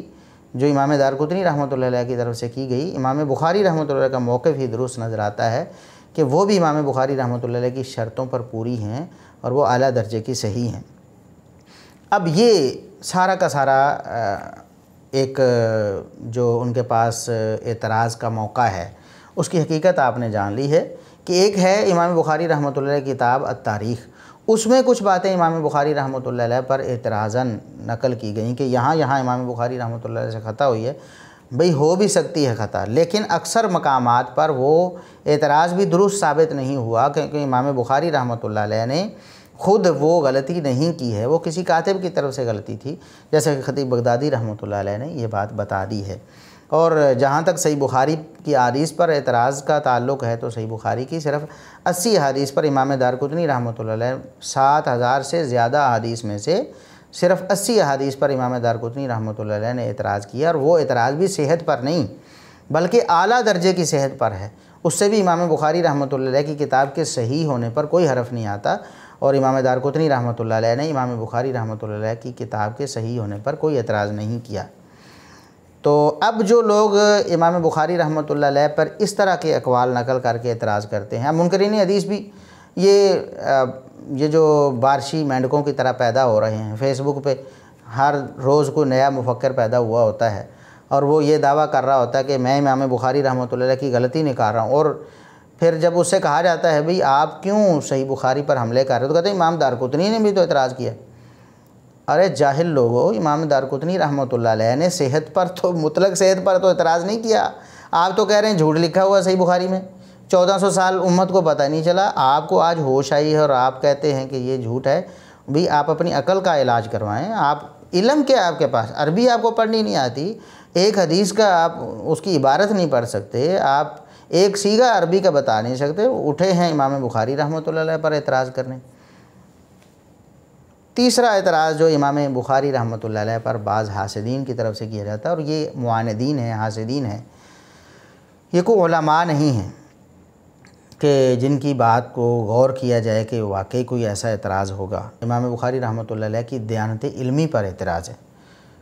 जो इमाम दारकुतनी रहमत की तरफ से की गई इमाम बुखारी रहमत का मौक़ ही दुरुस्त नज़र आता है कि वो भी इमाम बुखारी रहमत की शर्तों पर पूरी हैं और वो अली दर्जे की सही हैं अब ये सारा का सारा एक जो उनके पास एतराज़ का मौका है उसकी हकीकत आपने जान ली है कि एक है इमाम बुखारी रहमत किताब तारीख़ उसमें कुछ बातें इमाम बुखारी रहमत पर एतराज़न नकल की गई कि यहाँ यहाँ इमाम बुखारी रहमत से ख़ता हुई है भाई हो भी सकती है ख़तर लेकिन अक्सर मकाम पर वो एतराज़ भी दुरुस्त साबित नहीं हुआ क्योंकि इमाम बुखारी रहमत ने ख़ुद वो गलती नहीं की है वो किसी कातिब की तरफ से गलती थी जैसे कि ख़तीब बगदादी रहमत ने यह बात बता दी है और जहाँ तक सही बुखारी की हदीस पर एतराज़ का ताल्लुक है तो सही बुखारी की सिर्फ अस्सी हदीस पर इमाम दारकुतनी रहमत सात हज़ार से ज़्यादा हदीस में से सिर्फ अस्सी अहादीस पर इमाम दारकुतनी रहमत ने एतराज़ किया और वो एतराज़ भी सेहत पर नहीं बल्कि अली दर्जे की सेहत पर है उससे भी इमाम बुखारी रहमत की किताब के सही होने पर कोई हरफ नहीं आता और इमाम दारकुतनी रहमत ने इमाम बुखारी रहमत की किताब के सही होने पर कोई एतराज़ नहीं किया तो अब जो लोग इमाम बुखारी रहमत पर इस तरह के अकवाल नकल करके एतराज़ करते हैं मुनकरीन हदीस भी ये ये जो बारशी मेंढकों की तरह पैदा हो रहे हैं फेसबुक पे हर रोज़ को नया मुफक्र पैदा हुआ होता है और वो ये दावा कर रहा होता है कि मैं इमाम बुखारी रहमत की गलती निकाल रहा हूँ और फिर जब उससे कहा जाता है भाई आप क्यों सही बुखारी पर हमले कर रहे हो तो कहते हैं इमाम दारकुतनी ने भी तो एतराज़ किया अरे जाहिल लोगों इमाम दारकुतनी रहमत ने सेहत पर तो मुतलक सेहत पर तो एतराज़ नहीं किया आप तो कह रहे हैं झूठ लिखा हुआ सही बुखारी में 1400 साल उम्मत को पता नहीं चला आपको आज होश आई है और आप कहते हैं कि ये झूठ है भी आप अपनी अकल का इलाज करवाएं आप इलम के आपके पास अरबी आपको पढ़नी नहीं आती एक हदीस का आप उसकी इबारत नहीं पढ़ सकते आप एक सीगा अरबी का बता नहीं सकते उठे हैं इमाम बुखारी रहमत पर एतराज़ करने तीसरा एतराज़ जो इमाम बुखारी रहमत पर बाज़ हासदीन की तरफ से किया जाता है और ये मुआनदीन है हासदीन है ये कोई नहीं हैं कि जिनकी बात को गौर किया जाए कि वाकई कोई ऐसा एतराज़ होगा इमाम बुखारी रहमत की दयानत इलमी पर एतराज़ है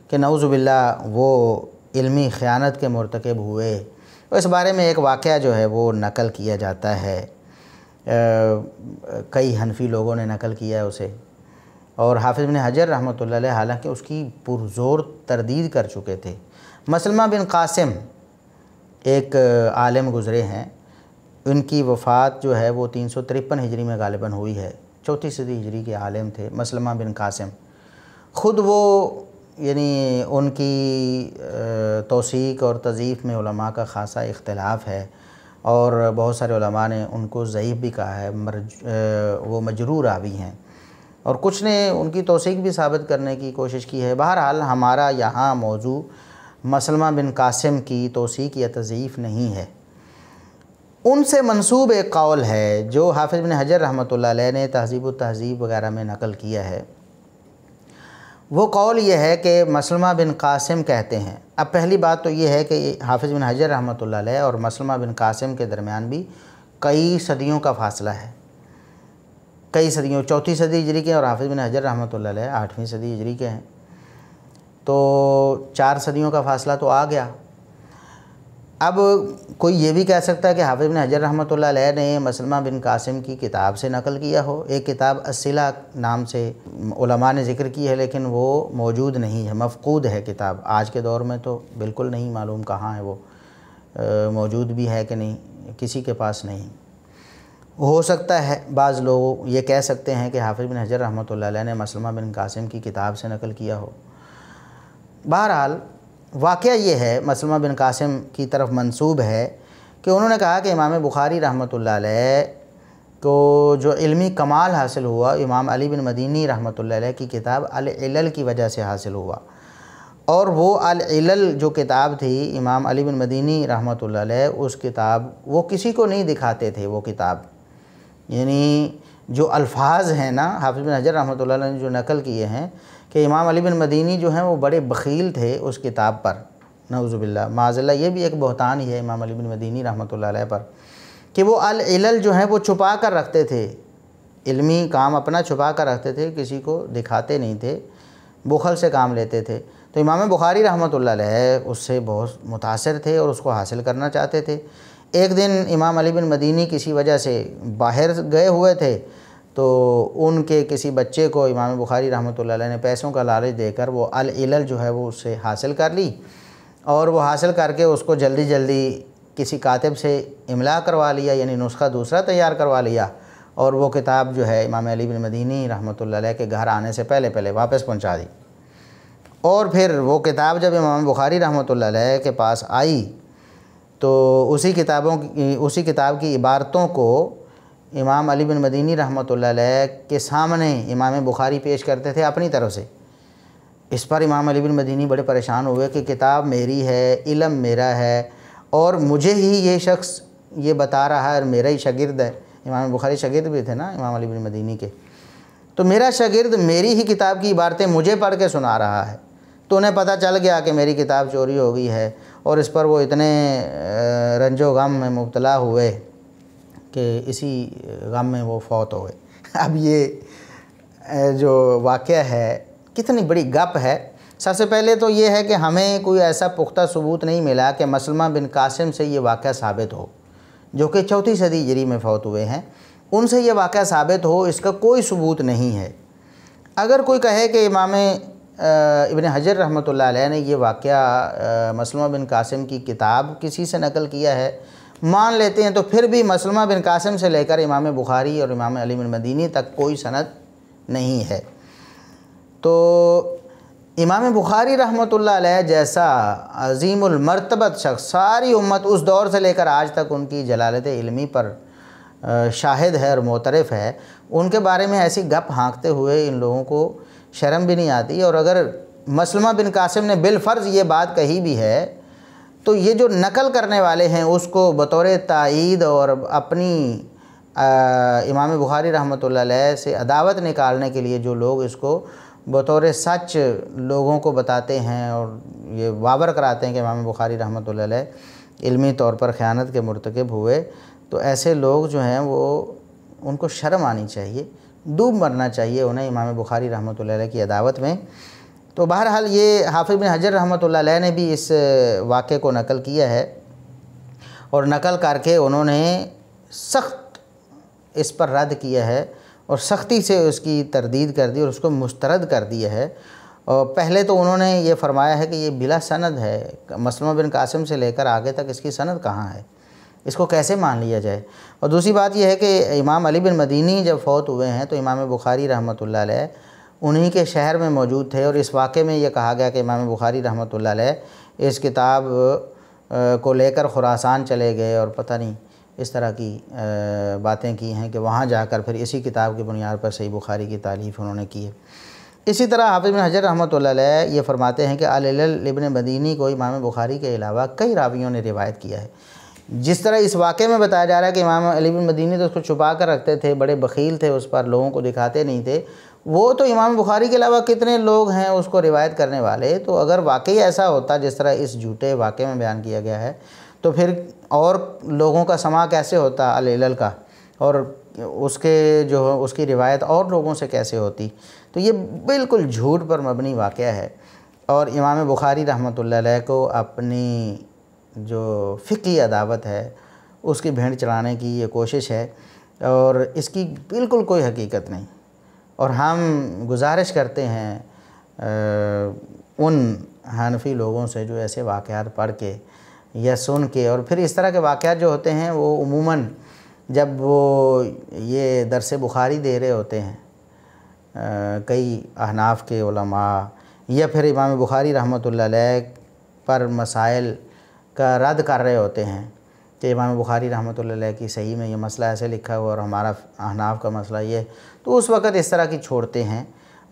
कि नौज़ुबिल्ला वो इलमी ख़यानत के मरतकब हुए इस बारे में एक वाक़ जो है वो नकल किया जाता है आ, कई हनफी लोगों ने नकल किया है उसे और हाफिज़ बिन हजर रहमत हालांकि उसकी पुरज़ोर तरदीद कर चुके थे मसलमा बिन कासिम एक आलम गुज़रे हैं इनकी वफ़ात जो है वो तीन सौ तिरपन हिजरी में गालिबा हुई है चौथी सदी हिजरी के आलम थे मसलमा बिन कासिम ख़ुद वो यानी उनकी तोसीक और तज़ीफ़ में का ख़ासा इख्तलाफ़ है और बहुत सारे ने उनको ज़यीफ़ भी कहा है मर्ज वो मजरूर आवी हैं और कुछ ने उनकी तोसीक भी साबित करने की कोशिश की है बहरहाल हमारा यहाँ मौजू मसलमा बिन कासिम की तोसीक या तज़ीफ़ नहीं है उनसे मंसूब एक कौल है जो हाफिज़ बिन हजर रहमत ने तहजीब तहजीब वगैरह में नकल किया है वो कौल ये है कि मसलमा बिन कासिम कहते हैं अब पहली बात तो ये है कि हाफिज़ बिन हजर रहमत और मसलमा बिन कासिम के दरमियान भी कई सदियों का फासला है कई सदियों चौथी सदी हिजरी के और हाफिज़ बिन हजर रहमत आठवीं सदी हिजरी के हैं तो चार सदियों का फासला तो आ गया अब कोई ये भी कह सकता है कि हाफिज़ बिन हजर रहमत ने मसलमा बिन कासिम की किताब से नकल किया हो एक किताब असिला नाम से उलमा ने जिक्र की है लेकिन वो मौजूद नहीं है मफकूद है किताब आज के दौर में तो बिल्कुल नहीं मालूम कहाँ है वो मौजूद भी है कि नहीं किसी के पास नहीं हो सकता है बाज़ लोग ये कह सकते हैं कि हाफिज़ बिन हजर रहमत ने मसलमा बिन कासिम की किताब से नकल किया हो बहरहाल वाक़ ये है मसलमा बिन कासिम की तरफ मंसूब है कि उन्होंने कहा कि इमाम बुखारी रहमत को जो इल्मी कमाल हासिल हुआ इमाम अली बिन मदीनी रहमत की किताब अल की वजह से हासिल हुआ और वो अल जो किताब थी इमाम अली बिन मदीनी रहमत उस किताब वो किसी को नहीं दिखाते थे वो किताब यानी जो अल्फाज हैं ना हाफिज़ बिन हजर रहमत ने जो नकल किए हैं कि इमाम अली बिन मदीनी जो हैं वो बड़े बखील थे उस किताब पर नवज़ुबिल्ला माजल्ला ये भी एक बहतान ही है इमाम अली बिन मदीनी रहमत पर कि वो अल जो हैं वो छुपा कर रखते थे इलमी काम अपना छुपा कर रखते थे किसी को दिखाते नहीं थे बुखल से काम लेते थे तो इमाम बुखारी रहमत उससे बहुत मुतासर थे और उसको हासिल करना चाहते थे एक दिन इमाम अली बिन मदीनी किसी वजह से बाहर गए हुए थे तो उनके किसी बच्चे को इमाम बुखारी रहमत ने पैसों का लालच देकर वो अलल जो है वो उससे हासिल कर ली और वो हासिल करके उसको जल्दी जल्दी किसी कातिब से इमला करवा लिया यानी नुस्खा दूसरा तैयार करवा लिया और वो किताब जो है इमाम अली बिन मदीनी रहमत के घर आने से पहले पहले वापस पहुँचा दी और फिर वो किताब जब इमाम बुखारी रहमत के पास आई तो उसी किताबों की उसी किताब की इबारतों को इमाम अली बिन मदीनी रहमत के सामने इमाम बुखारी पेश करते थे अपनी तरफ से इस पर इमाम अली बिन मदीनी बड़े परेशान हुए कि किताब मेरी है इलम मेरा है और मुझे ही ये शख्स ये बता रहा है और मेरा ही शागिर्द है इमाम बुखारी शागिर्द भी थे ना इमाम अली बिन मदीनी के तो मेरा शागिर्द मेरी ही किताब की इबारतें मुझे पढ़ के सुना रहा है तो उन्हें पता चल गया कि मेरी किताब चोरी हो गई है और इस पर वो इतने रंजो गम में मुबतला हुए कि इसी गम में वो फौत हो गए अब ये जो वाक़ है कितनी बड़ी गप है सबसे पहले तो ये है कि हमें कोई ऐसा पुख्ता सबूत नहीं मिला कि मसलमा बिन कासिम से ये वाक़ साबित हो जो कि चौथी सदी जरी में फौत हुए हैं उनसे ये वाक़ साबित हो इसका कोई सबूत नहीं है अगर कोई कहे कि इमाम इबन हजर रहमत ने यह वाक़ मसलमा बिन कासिम की किताब किसी से नकल किया है मान लेते हैं तो फिर भी मसलमा बिन कासिम से लेकर इमाम बुखारी और इमाम अली बिन मदीनी तक कोई सनत नहीं है तो इमाम बुखारी रहमत जैसा अजीमरतबत शख्स सारी उम्मत उस दौर से लेकर आज तक उनकी जलालत इल्मी पर शाहिद है और मोतरफ़ है उनके बारे में ऐसी गप हाँकते हुए इन लोगों को शर्म भी नहीं आती और अगर मसलमा बिन कासिम ने बिलफ़र्ज़ ये बात कही भी है तो ये जो नकल करने वाले हैं उसको बतौर तइद और अपनी आ, इमाम बुखारी रहमत से अदावत निकालने के लिए जो लोग इसको बतौर सच लोगों को बताते हैं और ये वावर कराते हैं कि इमाम बुखारी रहमत इल्मी तौर पर ख़यानत के मरतकब हुए तो ऐसे लोग जो हैं वो उनको शर्म आनी चाहिए डूब मरना चाहिए उन्हें इमाम बुखारी रहमत की अदावत में तो बहरहाल ये हाफि बिन हजर रहमत ने भी इस वाक़े को नकल किया है और नकल करके उन्होंने सख्त इस पर रद्द किया है और सख्ती से उसकी तरदीद कर दी और उसको मुस्तरद कर दिया है और पहले तो उन्होंने ये फरमाया है कि ये बिला सनद है मसलमा बिन कासिम से लेकर आगे तक इसकी सनद कहाँ है इसको कैसे मान लिया जाए और दूसरी बात यह है कि इमाम अली बिन मदीनी जब फ़ौत हुए हैं तो इमाम बुखारी रहमत ला उन्हीं के शहर में मौजूद थे और इस वाक़े में ये कहा गया कि इमाम बुखारी रहमत ला इस किताब को लेकर खुरासान चले गए और पता नहीं इस तरह की बातें की हैं कि वहाँ जाकर फिर इसी किताब की बुनियाद पर सही बुखारी की तारीफ़ उन्होंने की है इसी तरह हाफिज बिन हजर रहमत ये फ़रमाते हैं कि अलिबन मदीनी को इमाम बुखारी के अलावा कई रावियों ने रिवायत किया है जिस तरह इस वाक़े में बताया जा रहा है कि इमाम अलीबिन मदीनी तो उसको छुपा कर रखते थे बड़े बखील थे उस पर लोगों को दिखाते नहीं थे वो तो इमाम बुखारी के अलावा कितने लोग हैं उसको रिवायत करने वाले तो अगर वाकई ऐसा होता जिस तरह इस झूठे वाक़े में बयान किया गया है तो फिर और लोगों का समा कैसे होता अल का और उसके जो उसकी रिवायत और लोगों से कैसे होती तो ये बिल्कुल झूठ पर मबनी वाक़ है और इमाम बुखारी रहमत को अपनी जो फ़िकी अदावत है उसकी भेंट चढ़ाने की ये कोशिश है और इसकी बिल्कुल कोई हकीकत नहीं और हम गुजारिश करते हैं उन हनफी लोगों से जो ऐसे वाक़ात पढ़ के या सुन के और फिर इस तरह के वाक़ जो होते हैं वो उमूमन जब वो ये दरस बुखारी दे रहे होते हैं कई अहनाफ के उलमा या फिर इमाम बुखारी रहमत पर मसाइल का रद्द कर रहे होते हैं कि इमाम बुखारी रहमत की सही में ये मसला ऐसे लिखा हुआ और हमारा अहनाफ का मसला ये तो उस वक़्त इस तरह की छोड़ते हैं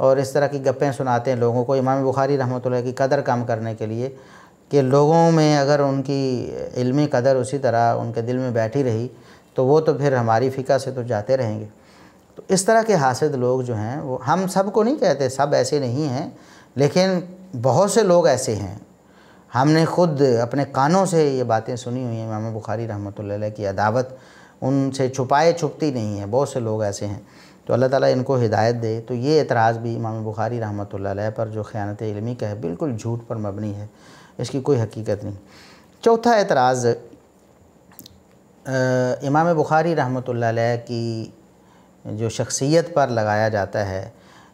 और इस तरह की गप्पें सुनाते हैं लोगों को इमाम बुखारी रहमत की कदर कम करने के लिए कि लोगों में अगर उनकी इल्मी कदर उसी तरह उनके दिल में बैठी रही तो वो तो फिर हमारी फ़िका से तो जाते रहेंगे तो इस तरह के हासिल लोग जो हैं वो हम सब को नहीं कहते सब ऐसे नहीं हैं लेकिन बहुत से लोग ऐसे हैं हमने खुद अपने कानों से ये बातें सुनी हुई हैं इमाम बुखारी रहमत की अदावत उनसे छुपाए छुपती नहीं है बहुत से लोग ऐसे हैं तो अल्लाह ताला इनको हिदायत दे तो ये एतराज़ भी इमाम बुखारी रहमत पर जो ख़यानत इलमी का है बिल्कुल झूठ पर मबनी है इसकी कोई हकीकत नहीं चौथा एतराज़ इमाम बुखारी रहमत की जो शख्सियत पर लगाया जाता है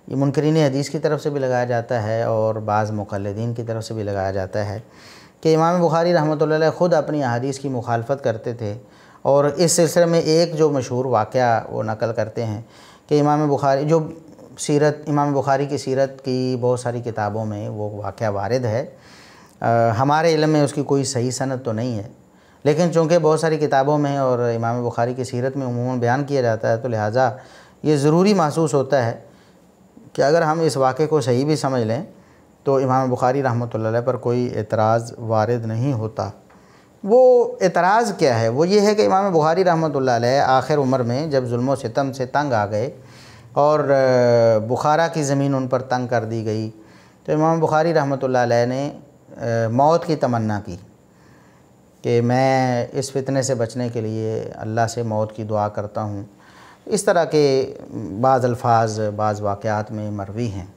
ये मुनकरीन हदीस की तरफ से भी लगाया जाता है और बाज़ मुखलदीन की तरफ से भी लगाया जाता है कि इमाम बुखारी रहमत ख़ुद अपनी अदीस की मुखालफत करते थे और इस सिलसिले में एक जो मशहूर वाक़ वो नकल करते हैं कि इमाम बुखारी जो सीरत इमाम बुखारी की सीरत की बहुत सारी किताबों में वो वाक़ वारद है आ, हमारे इलम में उसकी कोई सही सनत तो नहीं है लेकिन चूँकि बहुत सारी किताबों में और इमाम बुखारी की सीरत में उमूमा बयान किया जाता है तो लिहाजा ये ज़रूरी महसूस होता है कि अगर हम इस वाक़े को सही भी समझ लें तो इमाम बुखारी रहमत पर कोई एतराज़ वारद नहीं होता वो एतराज़ क्या है वो ये है कि इमाम बुखारी रहमत आखिर उम्र में जब म सितम से तंग आ गए और बुखारा की ज़मीन उन पर तंग कर दी गई तो इमाम बुखारी रहमत ने मौत की तमन्ना की कि मैं इस फितने से बचने के लिए अल्लाह से मौत की दुआ करता हूँ इस तरह के बाज़ अल्फाज बाज़ वाक़ात में मरवी हैं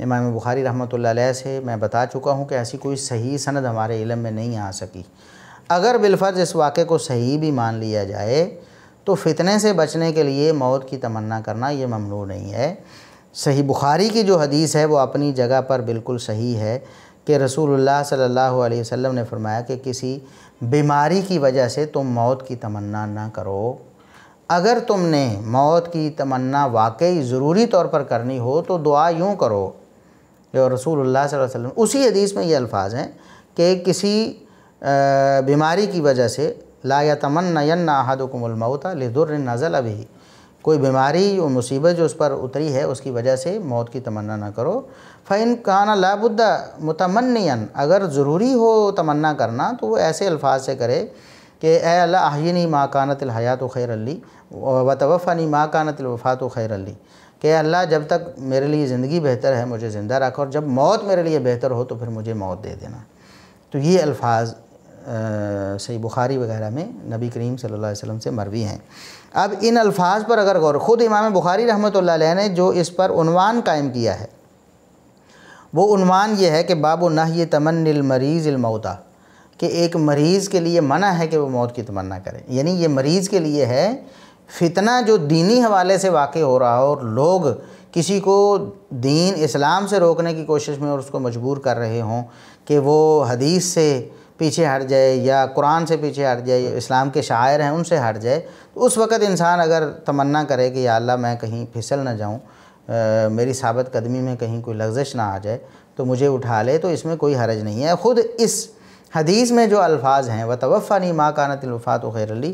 इमाम बुखारी रहमत से मैं बता चुका हूँ कि ऐसी कोई सही सनद हमारे इलम में नहीं आ सकी अगर बिलफर्ज इस वाक़े को सही भी मान लिया जाए तो फितने से बचने के लिए मौत की तमन्ना करना ये ममनू नहीं है सही बुखारी की जो हदीस है वो अपनी जगह पर बिल्कुल सही है कि रसूलुल्लाह सल्लल्लाहु अलैहि वसल्लम ने फरमाया कि किसी बीमारी की वजह से तुम मौत की तमन्ना ना करो अगर तुमने मौत की तमन्ना वाकई ज़रूरी तौर पर करनी हो तो दुआ यूँ करो जो रसूल वसल्लम उसी हदीस में ये अल्फाज हैं कि किसी बीमारी की वजह से ला या तमन्ना यन्ना अहदुकुमलमौता लिदुर नज़ल अभी कोई बीमारी और मुसीबत जो उस पर उतरी है उसकी वजह से मौत की तमन्ना ना करो फ़ैन काना लाबुद्दा मुतमनियन अगर ज़रूरी हो तमन्ना करना तो वो ऐसे अल्फाज से करे कि ए अल्लाह आहनी माँ कानत हयात खैर अली वतवफ़नी तवफ़ानी माँ कानत वफ़ात अली के अल्लाह जब तक मेरे लिए ज़िंदगी बेहतर है मुझे ज़िंदा रखो और जब मौत मेरे लिए बेहतर हो तो फिर मुझे मौत दे देना तो ये अल्फाज सही बुखारी वगैरह में नबी करीम सल्लल्लाहु अलैहि वसल्लम से मरवी हैं अब इन अल्फाज पर अगर गौर ख़ुद इमाम बुखारी रहमत ने जो इस पर उनवान कायम किया है वो उनवान ये है कि बाबो नह अलमौता कि एक मरीज़ के लिए मना है कि वो मौत की तमन्ना करें यानी ये मरीज़ के लिए है फितना जो दीनी हवाले से वाक़ हो रहा हो और लोग किसी को दीन इस्लाम से रोकने की कोशिश में और उसको मजबूर कर रहे हों कि वो हदीस से पीछे हट जाए या कुरान से पीछे हट जाए इस्लाम के शायर हैं उनसे हट जाए तो उस वक़्त इंसान अगर तमन्ना करे कि या अल्लाह मैं कहीं फिसल ना जाऊँ मेरी साबत कदमी में कहीं कोई लग्जश ना आ जाए तो मुझे उठा ले तो इसमें कोई हरज नहीं है ख़ुद इस हदीस में जो अल्फाज हैं वह तवफ़ानी माँ कानत वफ़ात खैरली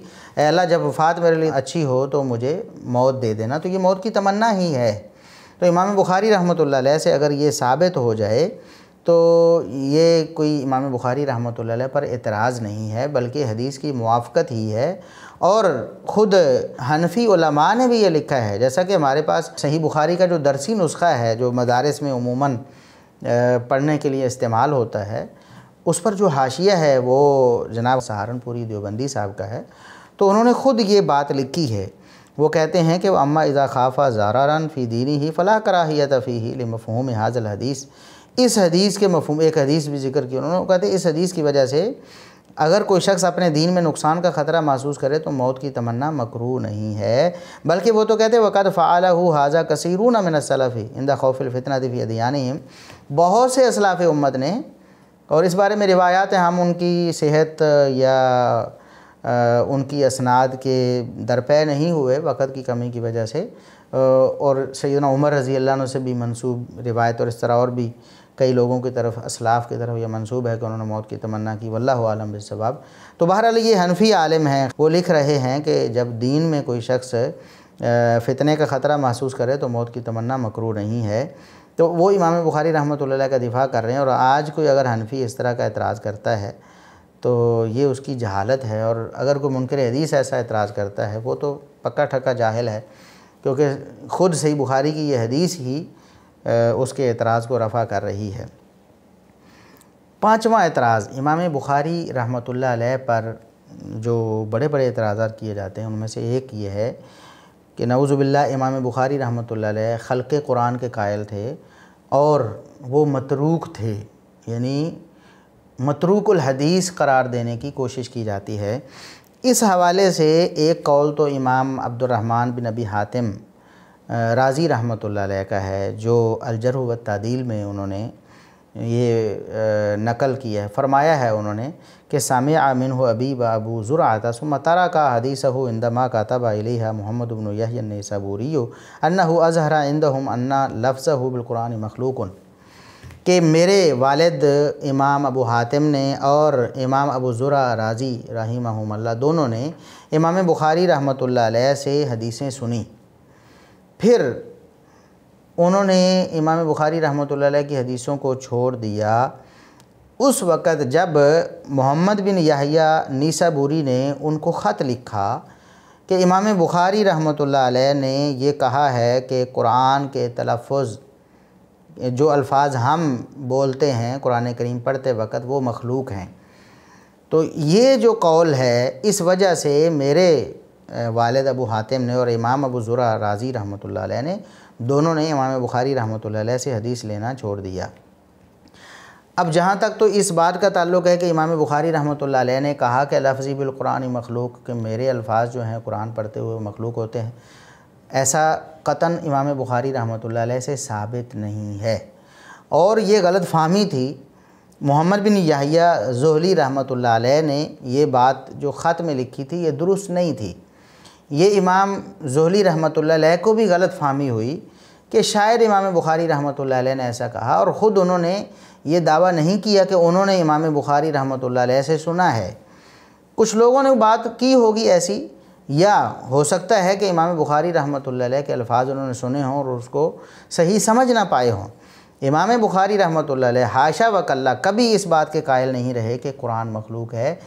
अल्लाह जब वफ़ात मेरे लिए अच्छी हो तो मुझे मौत दे देना तो ये मौत की तमन्ना ही है तो इमाम बुखारी रहमत से अगर ये साबित हो जाए तो ये कोई इमाम बुखारी रहमत पर एतराज़ नहीं है बल्कि हदीस की मुआफ़त ही है और ख़ुद हनफी उलमा ने भी ये लिखा है जैसा कि हमारे पास सही बुखारी का जो दरसी नुस्खा है जो मदारस में उमूमा पढ़ने के लिए इस्तेमाल होता है उस पर जो हाशिया है वो जनाब सहारनपुरी देवबंदी साहब का है तो उन्होंने ख़ुद ये बात लिखी है वो कहते हैं कि वह अम्मा इज़ा खाफ़ा ज़ारारन फ़ी दीनी ही फ़ला कराहियत तफ़ी ही मफहूम हाजल हदीस इस हदीस के मफहम एक हदीस भी जिक्र किया उन्होंने कहते इस हदीस की वजह से अगर कोई शख्स अपने दीन में नुकसान का ख़तरा महसूस करे तो मौत की तमन्ना मकरू नहीं है बल्कि वो तो कहते वक़ात फ़ाल हो हाजा कसीरू ना मिनसलफ़ी इंदा खौफिल दिफ़ी अदियानी बहुत से असलाफ़ उम्मत ने और इस बारे में रिवायात हैं हम उनकी सेहत या आ, उनकी असनाद के दरपे नहीं हुए वक़्त की कमी की वजह से और सैदा उमर रज़ी अल्लाह से भी मनसूब रिवायत और इस तरह और भी कई लोगों की तरफ असलाफ़ की तरफ यह मनसूब है कि उन्होंने मौत की तमन्ना की वल्लम आलम तो बहरहाल ये हनफी आलम हैं वो लिख रहे हैं कि जब दीन में कोई शख्स फ़ितने का ख़तरा महसूस करे तो मौत की तमन्ना मकरू नहीं है तो वो इमाम बुखारी रहमत का दिफा कर रहे हैं और आज कोई अगर हनफी इस तरह का एतराज़ करता है तो ये उसकी जहालत है और अगर कोई मुनकर हदीस ऐसा एतराज़ करता है वो तो पक्का ठक्का जाहिल है क्योंकि ख़ुद सही बुखारी की यह हदीस ही उसके एतराज़ को रफ़ा कर रही है पाँचवा एतराज़ इमाम बुखारी रहमत पर जो बड़े बड़े एतराज़ात किए जाते हैं उनमें से एक ये है कि नवज़ुबिल्ला इमाम बुखारी रहमत ख़लक़ कुरान के कायल थे और वो मतरूक थे यानी मतरूकुल हदीस करार देने की कोशिश की जाती है इस हवाले से एक कौल तो इमाम अब्दुलरहमान बिन नबी हातिम राज़ी रहमत का है जो अलजर व में उन्होंने ये नकल किया है फरमाया है उन्होंने कि साम आमिन हो अबी बाबू ज़ुराता सुमतारा का हदीस हो इंदमा का तबा इलिहा मोहम्मद उबन यहन सबूरी अन्ना हो अजहरा इंद हम अन्ना लफ्ज़ हो बिलकुरान मखलूक़ कि मेरे वालद इमाम अबू हातिम ने और इमाम अबू ज़ुरा राज़ी रहीमल्ला दोनों ने इमाम बुखारी रहमत से हदीसें सुनी फिर उन्होंने इमाम बुखारी रहमत की हदीसों को छोड़ दिया उस वक़्त जब मोहम्मद बिन याहिया नीसाबूरी ने उनको ख़त लिखा कि इमाम बुखारी रहमत ने यह कहा है कि कुरान के तलफ़ जो अल्फाज हम बोलते हैं कुरान करीम पढ़ते वक़्त वो मखलूक हैं तो ये जो कौल है इस वजह से मेरे वालद अबू हातिम ने और इमाम अबू ज़ुरा राज़ी रहमत ने दोनों ने इमाम बुखारी रहमत से हदीस लेना छोड़ दिया अब जहाँ तक तो इस बात का ताल्लुक है कि इमाम बुखारी रहमत ने कहा कि लफजी बिलकुरान मखलूक के मेरे अल्फाज जो हैं कुरान पढ़ते हुए मखलूक होते हैं ऐसा कतन इमाम बुखारी रहमत से साबित नहीं है और ये गलत फाहमी थी मोहम्मद बिन याहिया जहली रहमत ने यह बात जो ख़त में लिखी थी ये दुरुस्त नहीं थी ये इमाम जहली रहमत को भी गलत फहमी हुई कि शायद इमाम बुखारी रहमत ने ऐसा कहा और ख़ुद उन्होंने ये दावा नहीं किया कि उन्होंने इमाम बुखारी रहमत से सुना है कुछ लोगों ने बात की होगी ऐसी या हो सकता है कि इमाम बुखारी रहमत के अल्फाज उन्होंने सुने हों और उसको सही समझ ना पाए हों इमाम बुखारी रहमत हाशा व कल्ला कभी इस बात के कायल नहीं रहे कि कुरान मखलूक है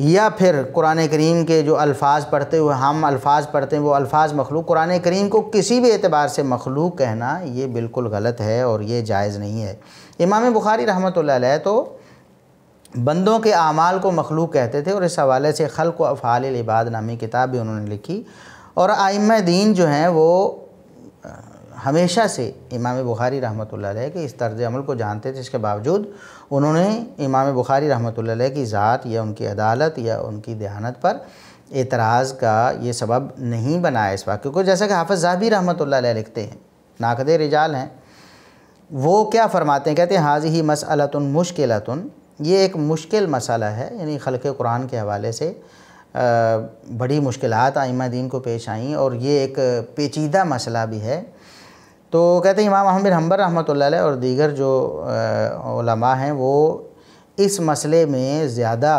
या फिर कुरान करीम के जो अल्फाज पढ़ते हुए हम अल्फाज पढ़ते हैं वो अल्फाज मखलूक कुरान करीम को किसी भी एतबार से मखलूक कहना ये बिल्कुल गलत है और ये जायज़ नहीं है इमाम बुखारी रहमत तो बंदों के अमाल को मखलूक कहते थे और इस हवाले से खल को अफ़ाल इबाद नामी किताब भी उन्होंने लिखी और आइम दीन जो हैं वो हमेशा से इमाम बुखारी रहमत के इस तर्ज अमल को जानते थे इसके बावजूद उन्होंने इमाम बुखारी रहमत की ज़ात या उनकी अदालत या उनकी देहानत पर एतराज़ का ये सबब नहीं बनाया इस वाक्य को जैसा कि हाफ़ ज़ाबी रहमत लिखते हैं नाकद रिजाल हैं वो क्या फरमाते हैं कहते हैं हाज ही मसलतन मुश्किलतन ये एक मुश्किल मसाला है यानी खलक़ कुरान के हवाले से बड़ी मुश्किल आइमा दीन को पेश आई और ये एक पेचीदा मसला भी है तो कहते हैं इमाम अहमद बिन हम्बर रहमत और दीगर जो ओलमा हैं वो इस मसले में ज़्यादा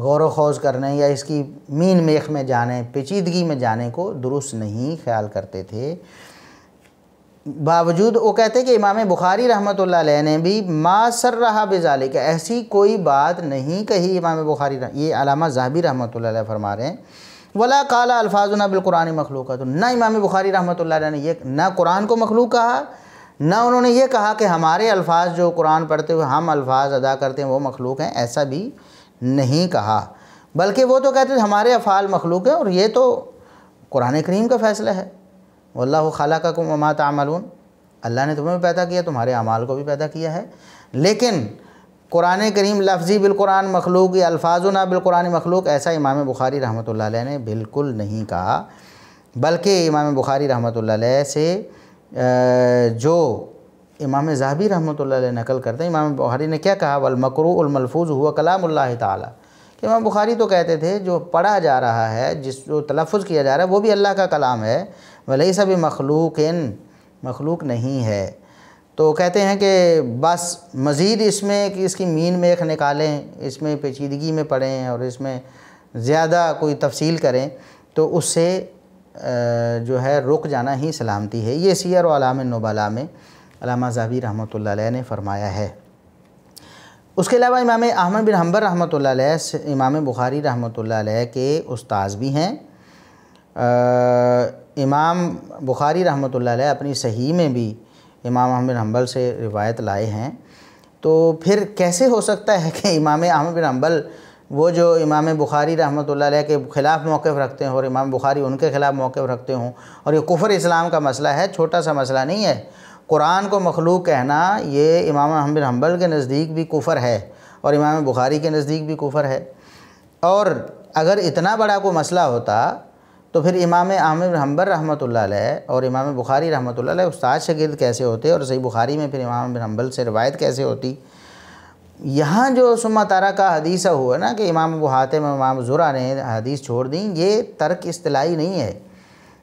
गौर खोज करने या इसकी मीन मेख में जाने पेचीदगी में जाने को दुरुस्त नहीं ख्याल करते थे बावजूद वो कहते हैं कि इमाम बुखारी रहमत ने भी मा सर रहा बेजालिक ऐसी कोई बात नहीं कही इमाम बुखारी ये अलामा जहाबी रहमत फरमा रहे हैं वला काला ना बिलकुरान मखलूक तो ना इमाम बुखारी रहमत ने यह ना कुरान को मखलूक कहा ना उन्होंने ये कहा कि हमारे अल्फाज जो कुरान पढ़ते हुए हम अल्फाज अदा करते हैं वो मखलूक हैं ऐसा भी नहीं कहा बल्कि वो तो कहते हैं हमारे अफ़ाल मखलूक हैं और ये तो कुरान करीम का फ़ैसला है वल्ला खाला का कुम अमात अल्लाह ने तुम्हें भी पैदा किया तुम्हारे अमाल को भी पैदा किया है लेकिन कुरान करीम लफ्ज़ी बिलकुरान मखलूक या अल्फाजुना बिलकुरान मखलूक ऐसा इमाम बुखारी रहमत ने बिल्कुल नहीं कहा बल्कि इमाम बुखारी रहमत से जो इमाम जहाबी रहमत नकल करते हैं इमाम बुखारी ने क्या कहा वलमकरूलमलफूज़ हुआ कलाम ताला कि इमाम बुखारी तो कहते थे जो पढ़ा जा रहा है जिस जो तलफ़ किया जा रहा है वो भी अल्लाह का कलाम है वलई सब मखलूक मखलूक नहीं है तो कहते हैं कि बस मज़ीद इसमें कि इसकी मीन में एक निकालें इसमें पेचीदगी में पढ़ें और इसमें ज़्यादा कोई तफसील करें तो उससे जो है रुक जाना ही सलामती है ये सियर वालाम नोबाला में अलामा जावी रहमत ने फरमाया है उसके अलावा इमाम अहमद बिन हम्बर रहमत इमाम बुखारी रहमत के उस्ताज भी हैं इमाम बुखारी रहमत अपनी सही में भी इमाम अहमद हम्बल से रिवायत लाए हैं तो फिर कैसे हो सकता है कि इमाम अहमद बिन हम्बल वो जो इमाम बुखारी रहमत के ख़िलाफ़ मौक़ रखते हैं और इमाम बुखारी उनके ख़िलाफ़ मौक़ रखते हों और ये कुफर इस्लाम का मसला है छोटा सा मसला नहीं है कुरान को मखलूक कहना ये इमाम अहमद बिन हम्बल के नज़दीक भी कुफर है और इमाम बुखारी के नज़दीक भी कुफर है और अगर इतना बड़ा कोई मसला होता तो फिर इमाम आमिर हम्बर रहमत और इमाम बुखारी रहमत उस्ताद शगिर्द कैसे होते और सही बुखारी में फिर इमाम बिन हम्बल से रवायत कैसे होती यहाँ जो सुमा तारा का हदीसा हुआ ना कि इमाम हाथे में इमाम ज़ुरा ने हदीस छोड़ दी ये तर्क इस्तलाई नहीं है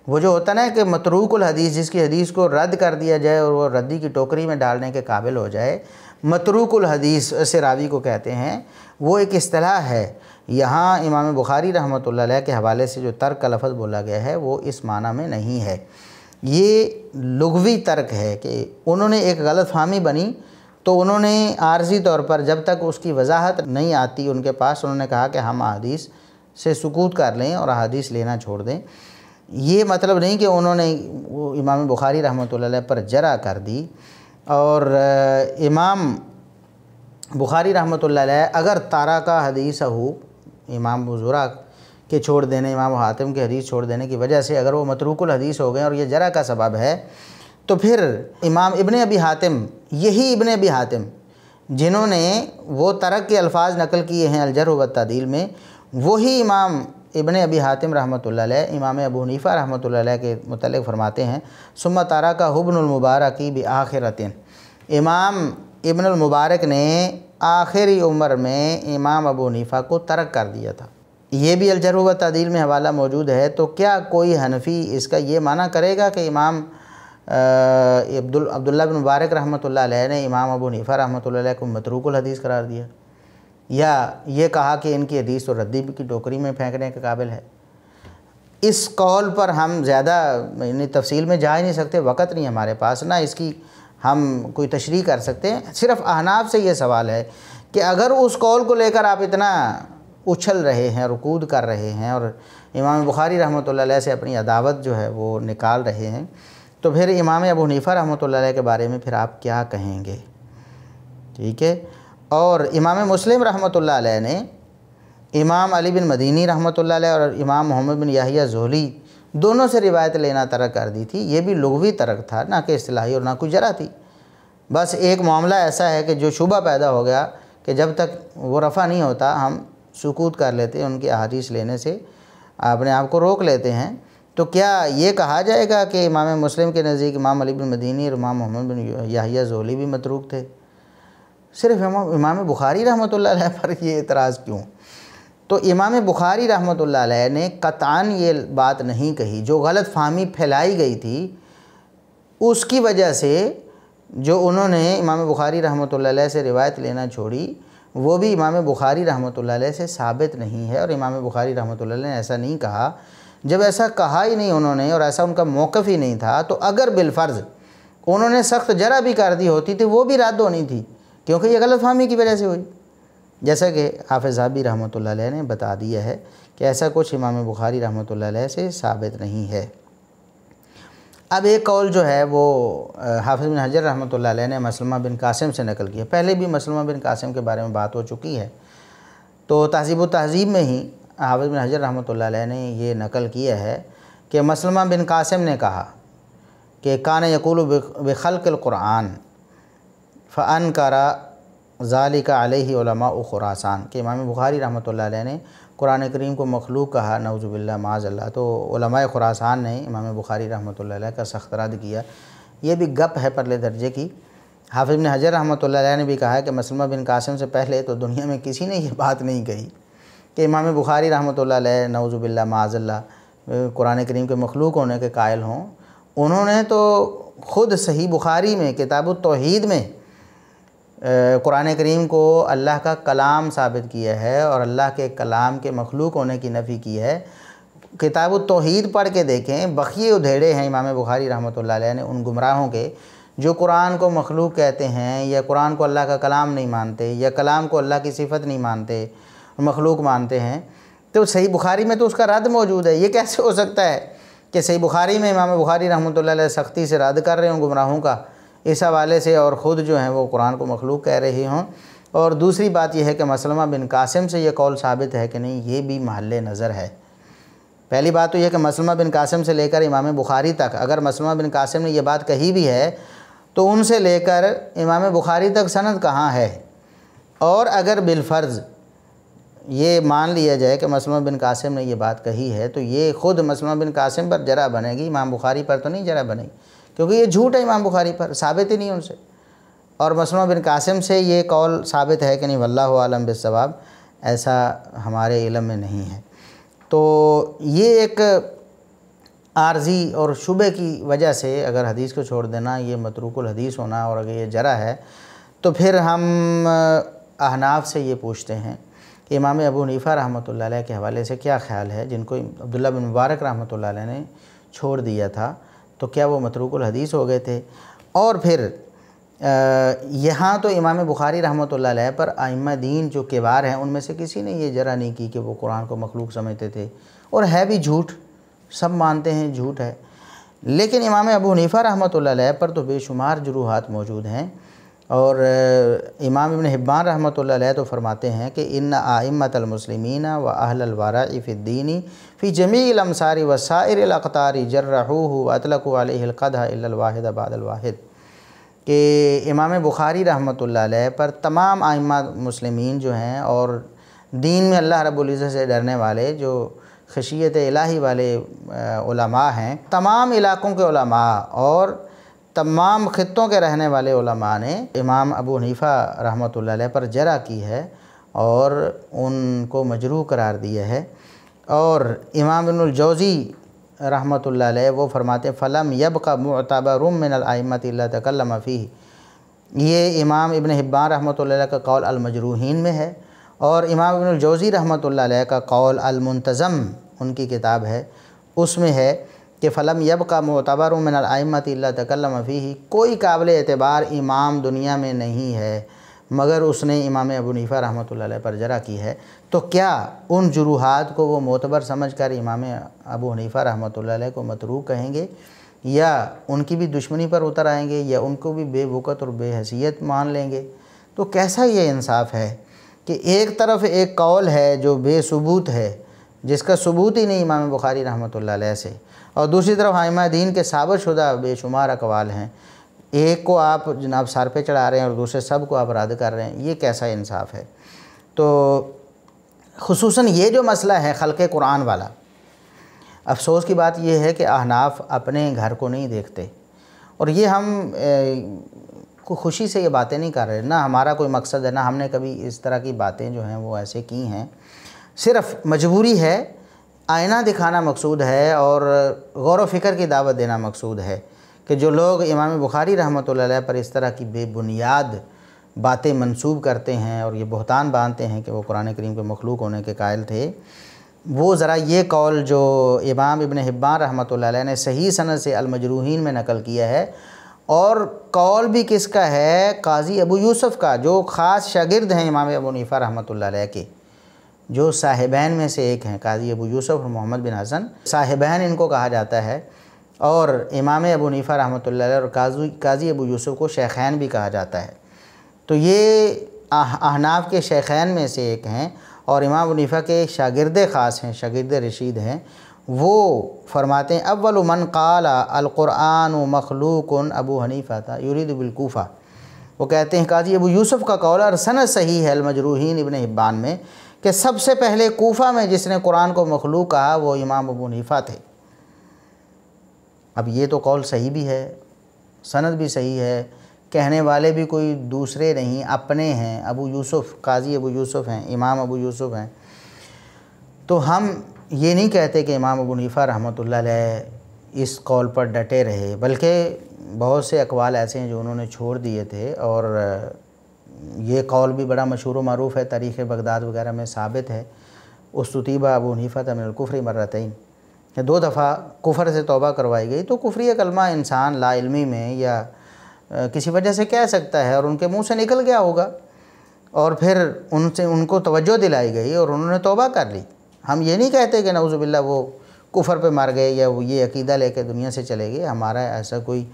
वो जो होता ना कि मतरूकुल हदीस जिसकी हदीस को रद्द कर दिया जाए और वो रद्दी की टोकरी में डालने के काबिल हो जाए मतरूकुल हदीस से रावी को कहते हैं वो एक असलाह है यहाँ इमाम बुखारी रहमत के हवाले से जो तर्क का लफ्ज़ बोला गया है वो इस माना में नहीं है ये लघवी तर्क है कि उन्होंने एक गलत फहमी बनी तो उन्होंने आर्जी तौर पर जब तक उसकी वजाहत नहीं आती उनके पास उन्होंने कहा कि हम अदीस से सुकूत कर लें और अदीस लेना छोड़ दें ये मतलब नहीं कि उन्होंने वो इमाम बुखारी रहमत पर जरा कर दी और इमाम बुखारी रहमत अगर तारा का हदीस हो इमाम बुजुर्ग के छोड़ देने इमाम हातिम के हदीस छोड़ देने की वजह से अगर वो मतरूकुल हदीस हो गए और ये जरा का सबब है तो फिर इमाम इबन अबी हातिम यही इबन अबी हातिम जिन्होंने वो तरक के अल्फाज नकल किए हैं अलजर व तदील में वही इमाम इबन अबी हातिम रहमत इमाम अबू हनीफ़ा रहमत के मतलब फरमाते हैं सुम तारा का हबनमबारक भी आखिरतिन इमाम इबनमबारक ने आखिरी उम्र में इमाम अबू हनीफ़ा को तरक कर दिया था ये भी अलजरूब तदील में हवाला मौजूद है तो क्या कोई हनफी इसका ये माना करेगा कि इमाम अब्दुल अब्दुल्ला बिन मुबारक रहमत ने इमाम अबू हनीफ़ा रहमत को मतरूक हदीस करार दिया या ये कहा कि इनकी हदीस और रद्दी की टोकरी में फेंकने के काबिल है इस कौल पर हम ज़्यादा यानी तफसील में जा ही नहीं सकते वक़्त नहीं हमारे पास ना इसकी हम कोई तशरी कर सकते हैं सिर्फ अहनाब से ये सवाल है कि अगर उस कौल को लेकर आप इतना उछल रहे हैं और कूद कर रहे हैं और इमाम बुखारी रहमत से अपनी अदावत जो है वो निकाल रहे हैं तो फिर इमाम अबू हनीफ़ा रहमत के बारे में फिर आप क्या कहेंगे ठीक है और इमाम मुस्लिम रहमत ने इमाम अली बिन मदीनी रहमत और इमाम मोहम्मद बिन याहिया जोहली दोनों से रिवायत लेना तरक कर दी थी ये भी लघवी तरक था ना कि असलाही और ना कोई जरा थी बस एक मामला ऐसा है कि जो शुबा पैदा हो गया कि जब तक वो रफ़ा नहीं होता हम सुकूत कर लेते हैं उनकी अदीस लेने से अपने आप को रोक लेते हैं तो क्या ये कहा जाएगा कि इमाम मुस्लिम के नज़दीक इमाम अली बिन मदीनी और इमाम मोहम्मद बिन याहिया जोहली भी मतरूक थे सिर्फ इमाम बुखारी रहमत पर ये एतराज़ क्यों तो इमाम बुखारी रहमत ने कतान ये बात नहीं कही जो गलत फहमी फैलाई गई थी उसकी वजह से जो उन्होंने इमाम बुखारी रहमत से रिवायत लेना छोड़ी वो भी इमाम बुखारी रहमत से साबित नहीं है और इमाम बुखारी रहमत ने ऐसा नहीं कहा जब ऐसा कहा ही नहीं उन्होंने और ऐसा उनका मौक़ ही नहीं था तो अगर बिलफ़र्ज़ उन्होंने सख्त जरा भी कर दी होती थी तो वो भी रद्द होनी थी क्योंकि ये गलत फहमी की वजह से हुई जैसा कि हाफिजाबी रहमत ने बता दिया है कि ऐसा कुछ इमाम बुखारी रहमत से साबित नहीं है अब एक कौल जो है वो हाफिज़ बिन हजर रहमत ने मसलमा बिन कासिम से नकल किया पहले भी मसलमा बिन कासिम के बारे में बात हो चुकी है तो तहजीब तहजीब में ही हाफिज़ बिन हजर रहमत ने यह नकल किया है कि मसलमा बिन कासिम ने कहा कि कान यकूल बखल क़ुरान फ़न करा ज़ालिका अलहमा खुरासान के इमाम बुखारी रहमत ने कुरान करीम को मखलूक कहा नवजुबिल्ला माजल्ला तो खुरासान ने इमाम बुखारी रहमत का सख्त रद्द किया ये भी गप है परले दर्जे की हाफिज ने हजर रहमत ने भी कहा कि मसलमा बिन कासिम से पहले तो दुनिया में किसी ने यह बात नहीं कही कि इमाम बुखारी रहमत नवजुबिल्ला माजल्ला कुरान करीम के मखलूक होने के कायल हों उन्होंने तो ख़ुद सही बुखारी में किताब तोहीद में कुरान करीम को अल्लाह का कलाम साबित किया है और अल्लाह के कलाम के मखलूक होने की नफ़ी की है किताब तोहीद पढ़ के देखें बखिए उधेड़े हैं इमाम बुखारी रहमत ने उन गुमराहों के जो कुरान को मखलूक कहते हैं या कुरान को अल्लाह का कलाम नहीं मानते या कलाम को अल्लाह की सिफत नहीं मानते मखलूक मानते हैं तो सही बुखारी में तो उसका रद्द मौजूद है ये कैसे हो सकता है कि सही बुखारी में इमाम बुखारी रहमत सख्ती से रद्द कर रहे हों गुमराहों का इस हवाले से और ख़ुद जो हैं वो कुरान को मखलूक कह रही हों और दूसरी बात यह है कि मसलमा बिन कासिम से यह कौल साबित है कि नहीं ये भी महल नज़र है पहली बात तो यह कि मसलमा बिन कासिम से लेकर इमाम बुखारी तक अगर मसलमा बिन कासिम ने यह बात कही भी है तो उनसे लेकर इमाम बुखारी तक सनद कहाँ है और अगर बिलफ़र्ज़ ये मान लिया जाए कि मसलमा बिन कासिम ने यह बात कही है तो ये ख़ुद मसलमा बिन कासिम पर जरा बनेगी इमाम बुखारी पर तो नहीं जरा बनेगी क्योंकि ये झूठ है इमाम बुखारी पर साबित ही नहीं उनसे और मसलमा बिन कासिम से ये कौल साबित है कि नहीं वल्ला आलम बेसवाब ऐसा हमारे इलम में नहीं है तो ये एक आर्जी और शुबे की वजह से अगर हदीस को छोड़ देना ये मतरूकुल हदीस होना और अगर ये जरा है तो फिर हम अहनाफ से ये पूछते हैं कि इमाम अबू नीफ़ा रहमत के हवाले से क्या ख्याल है जिनको अब्दुल्ला बिन मुबारक रहमत ने छोड़ दिया था तो क्या वो मतरूकुल हदीस हो गए थे और फिर यहाँ तो इमाम बुखारी रहमत पर आइमा दीन जो किबार हैं उनमें से किसी ने ये जरा नहीं की कि वो कुरान को मखलूक समझते थे और है भी झूठ सब मानते हैं झूठ है लेकिन इमाम अबू हनीफ़ा रहमत पर तो बेशुमार जरूहत मौजूद हैं और इमाम इबन हिब्बान रहमत तो फरमाते हैं कि इन आमतमसलमिन व अहलवारा फ़ीद्दीनी फ़ी जमी अमसारी व सारतारी जर्रहू अतलक अलकदाहिद वाहिद के इमाम बुखारी रहमत पर तमाम आइमा मुसलमिन जो हैं और दीन में अल्लाह रबुल्ज़त से डरने वाले जो खशियत इलाही वाले हैं तमाम इलाक़ों के और तमाम ख़त्ों के रहने वाले ने इमाम अबू हनीफ़ा रहमत पर जरा की है और उनको मजरू करार दिया है और इमाम इबनजौज़ी रहमत वो फरमाते फ़लम यब का रूम रुम आइमत तकलमफ़ी ये इमाम इबन हिब्बान रहमत का कौल अलमजरूहन में है और इमाम इबनजौज़ी रहमत का कौल अलमतज़म उनकी किताब है उसमें है कि फ़लम यब का मोतबर मिनमत तकलम फ़ी कोई काबिल एतबार इमाम दुनिया में नहीं है मगर उसने इमाम अबूनीफ़ा नीफ़ा रहमत पर जरा की है तो क्या उन जरूहत को वो मोतबर समझ कर इमाम अबू हनीफ़ा रहमत को मतरू कहेंगे या उनकी भी दुश्मनी पर उतर आएंगे या उनको भी बेबुकत और बेहसीत मान लेंगे तो कैसा ये इंसाफ है कि एक तरफ एक कौल है जो बेसबूत है जिसका सबूत ही नहीं इमाम बुखारी रहमत से और दूसरी तरफ आयमा दीन के साबर शुदा बेशुमार अकवाल हैं एक को आप जनाब सर पे चढ़ा रहे हैं और दूसरे सब को आप रद्द कर रहे हैं ये कैसा इंसाफ है तो खसूस ये जो मसला है खल़ कुरान वाला अफसोस की बात यह है कि अहनाफ अपने घर को नहीं देखते और ये हम को खुशी से ये बातें नहीं कर रहे ना हमारा कोई मकसद है ना हमने कभी इस तरह की बातें जो हैं वो ऐसे की हैं सिर्फ मजबूरी है आईना दिखाना मकसूद है और गौर व फिक्र की दावत देना मकसूद है कि जो लोग इमाम बुखारी रहमत पर इस तरह की बेबुनियाद बातें मंसूब करते हैं और ये बहतान बांधते हैं कि वो कुरान करीम के मखलूक होने के कायल थे वो ज़रा ये कौल जो इमाम इबन हिब्बान रहमत ने सही सनत से अलमजरूहन में नकल किया है और कौल भी किसका है काजी अबू यूसुफ़ का जो ख़ास शागिर्द हैं इमाम अबू नीफ़ा रहमत के जो साहिबान में से एक हैं काजी अबू यूसुफ और मोहम्मद बिन हसन साहिबान इनको कहा जाता है और इमाम अबू नीफ़ा रहमत और काजी काजी अबू यूसुफ को शेखैन भी कहा जाता है तो ये अहनाफ के शेखैन में से एक हैं और इमाम अबूनीफ़ा के शागिर्द ख़ास हैं शागिर्द रशीद हैं वो फरमाते हैं अव्वल मन काला व मखलूक अबू हनीफ़ा था यूरिदबिलकूफ़ा वो कहते हैं काजी अबू यूसुफ़ का कौल और सन सही है अलमजरूहीन इबन हिब्बान में कि सबसे पहले कोफा में जिसने कुरान को मखलूक कहा वो इमाम अबू हनीफा थे अब ये तो कौल सही भी है सनद भी सही है कहने वाले भी कोई दूसरे नहीं अपने हैं अबू यूसुफ़ काजी अबू यूसुफ़ हैं इमाम अबू यूसुफ़ हैं तो हम ये नहीं कहते कि इमाम अबू हनीफ़ा रहमत इस कौल पर डटे रहे बल्कि बहुत से अकवाल ऐसे हैं जो उन्होंने छोड़ दिए थे और ये कौल भी बड़ा मशहूर मरूफ़ है तारीख़ बगदाद वगैरह में साबित है उसतूतीबा अबू हनीफ़त अमिनकुफ़री मर्रतन दो दफ़ा कुफर से तोबा करवाई गई तो कुफरी कलमा इंसान लाइलमी में या किसी वजह से कह सकता है और उनके मुँह से निकल गया होगा और फिर उनसे उनको तोज्जो दिलाई गई और उन्होंने तोबा कर ली हम ये नहीं कहते कि नवज़ुबिल्ला वो कुफर पे मार गए या वो ये अकीदा लेके दुनिया से चले गए हमारा ऐसा कोई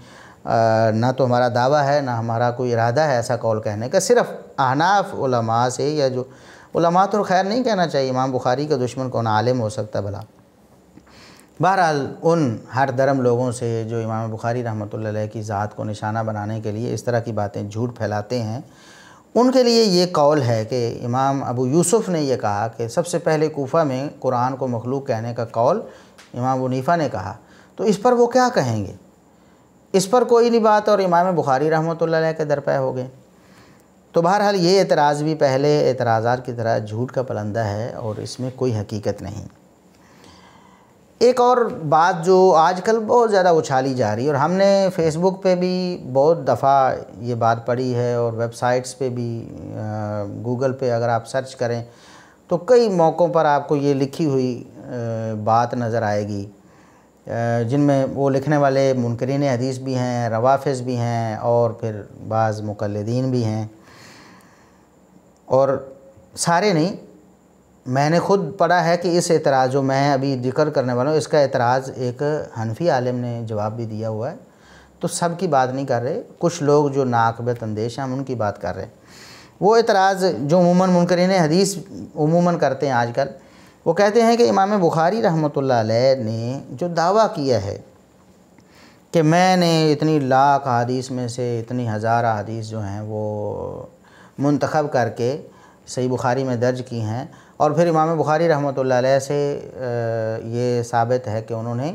ना तो हमारा दावा है ना हमारा कोई इरादा है ऐसा कौल कहने का सिर्फ अहनाफ से या जो उलमा तो खैर नहीं कहना चाहिए इमाम बुखारी का दुश्मन कौन आलिम हो सकता भला बहरहाल उन हर धर्म लोगों से जो इमाम बुखारी रहमत की ज़ात को निशाना बनाने के लिए इस तरह की बातें झूठ फैलाते हैं उनके लिए ये कौल है कि इमाम अबू यूसुफ़ ने यह कहा कि सबसे पहले कोफ़ा में कुरान को मखलूक कहने का कौल इमाम वनीफ़ा ने कहा तो इस पर वो क्या कहेंगे इस पर कोई नहीं बात और इमाम बुखारी रहमत के दर हो गए तो बहरहाल ये एतराज़ भी पहले एतराज़ार की तरह झूठ का पलंदा है और इसमें कोई हकीकत नहीं एक और बात जो आजकल बहुत ज़्यादा उछाली जा रही है और हमने फेसबुक पे भी बहुत दफ़ा ये बात पढ़ी है और वेबसाइट्स पे भी गूगल पे अगर आप सर्च करें तो कई मौक़ों पर आपको ये लिखी हुई बात नज़र आएगी जिनमें वो लिखने वाले मुनकरीन हदीस भी हैं रवाफ़ भी हैं और फिर बाज़ मुकलदीन भी हैं और सारे नहीं मैंने खुद पढ़ा है कि इस एतराज़ जो मैं अभी जिक्र करने वाला हूँ इसका एतराज़ एक हनफी आलम ने जवाब भी दिया हुआ है तो सब की बात नहीं कर रहे कुछ लोग जो नाकबत अंदेश हैं उनकी बात कर रहे हैं वो एतराज़ जो उमूमा मुनकरीन हदीस उमूमा करते हैं आजकल वो कहते हैं कि इमाम बुखारी रहमत ने जो दावा किया है कि मैंने इतनी लाख हदीस में से इतनी हज़ार हदीस जो हैं वो मंतखब करके सही बुखारी में दर्ज की हैं और फिर इमाम बुखारी रहमत से ये साबित है कि उन्होंने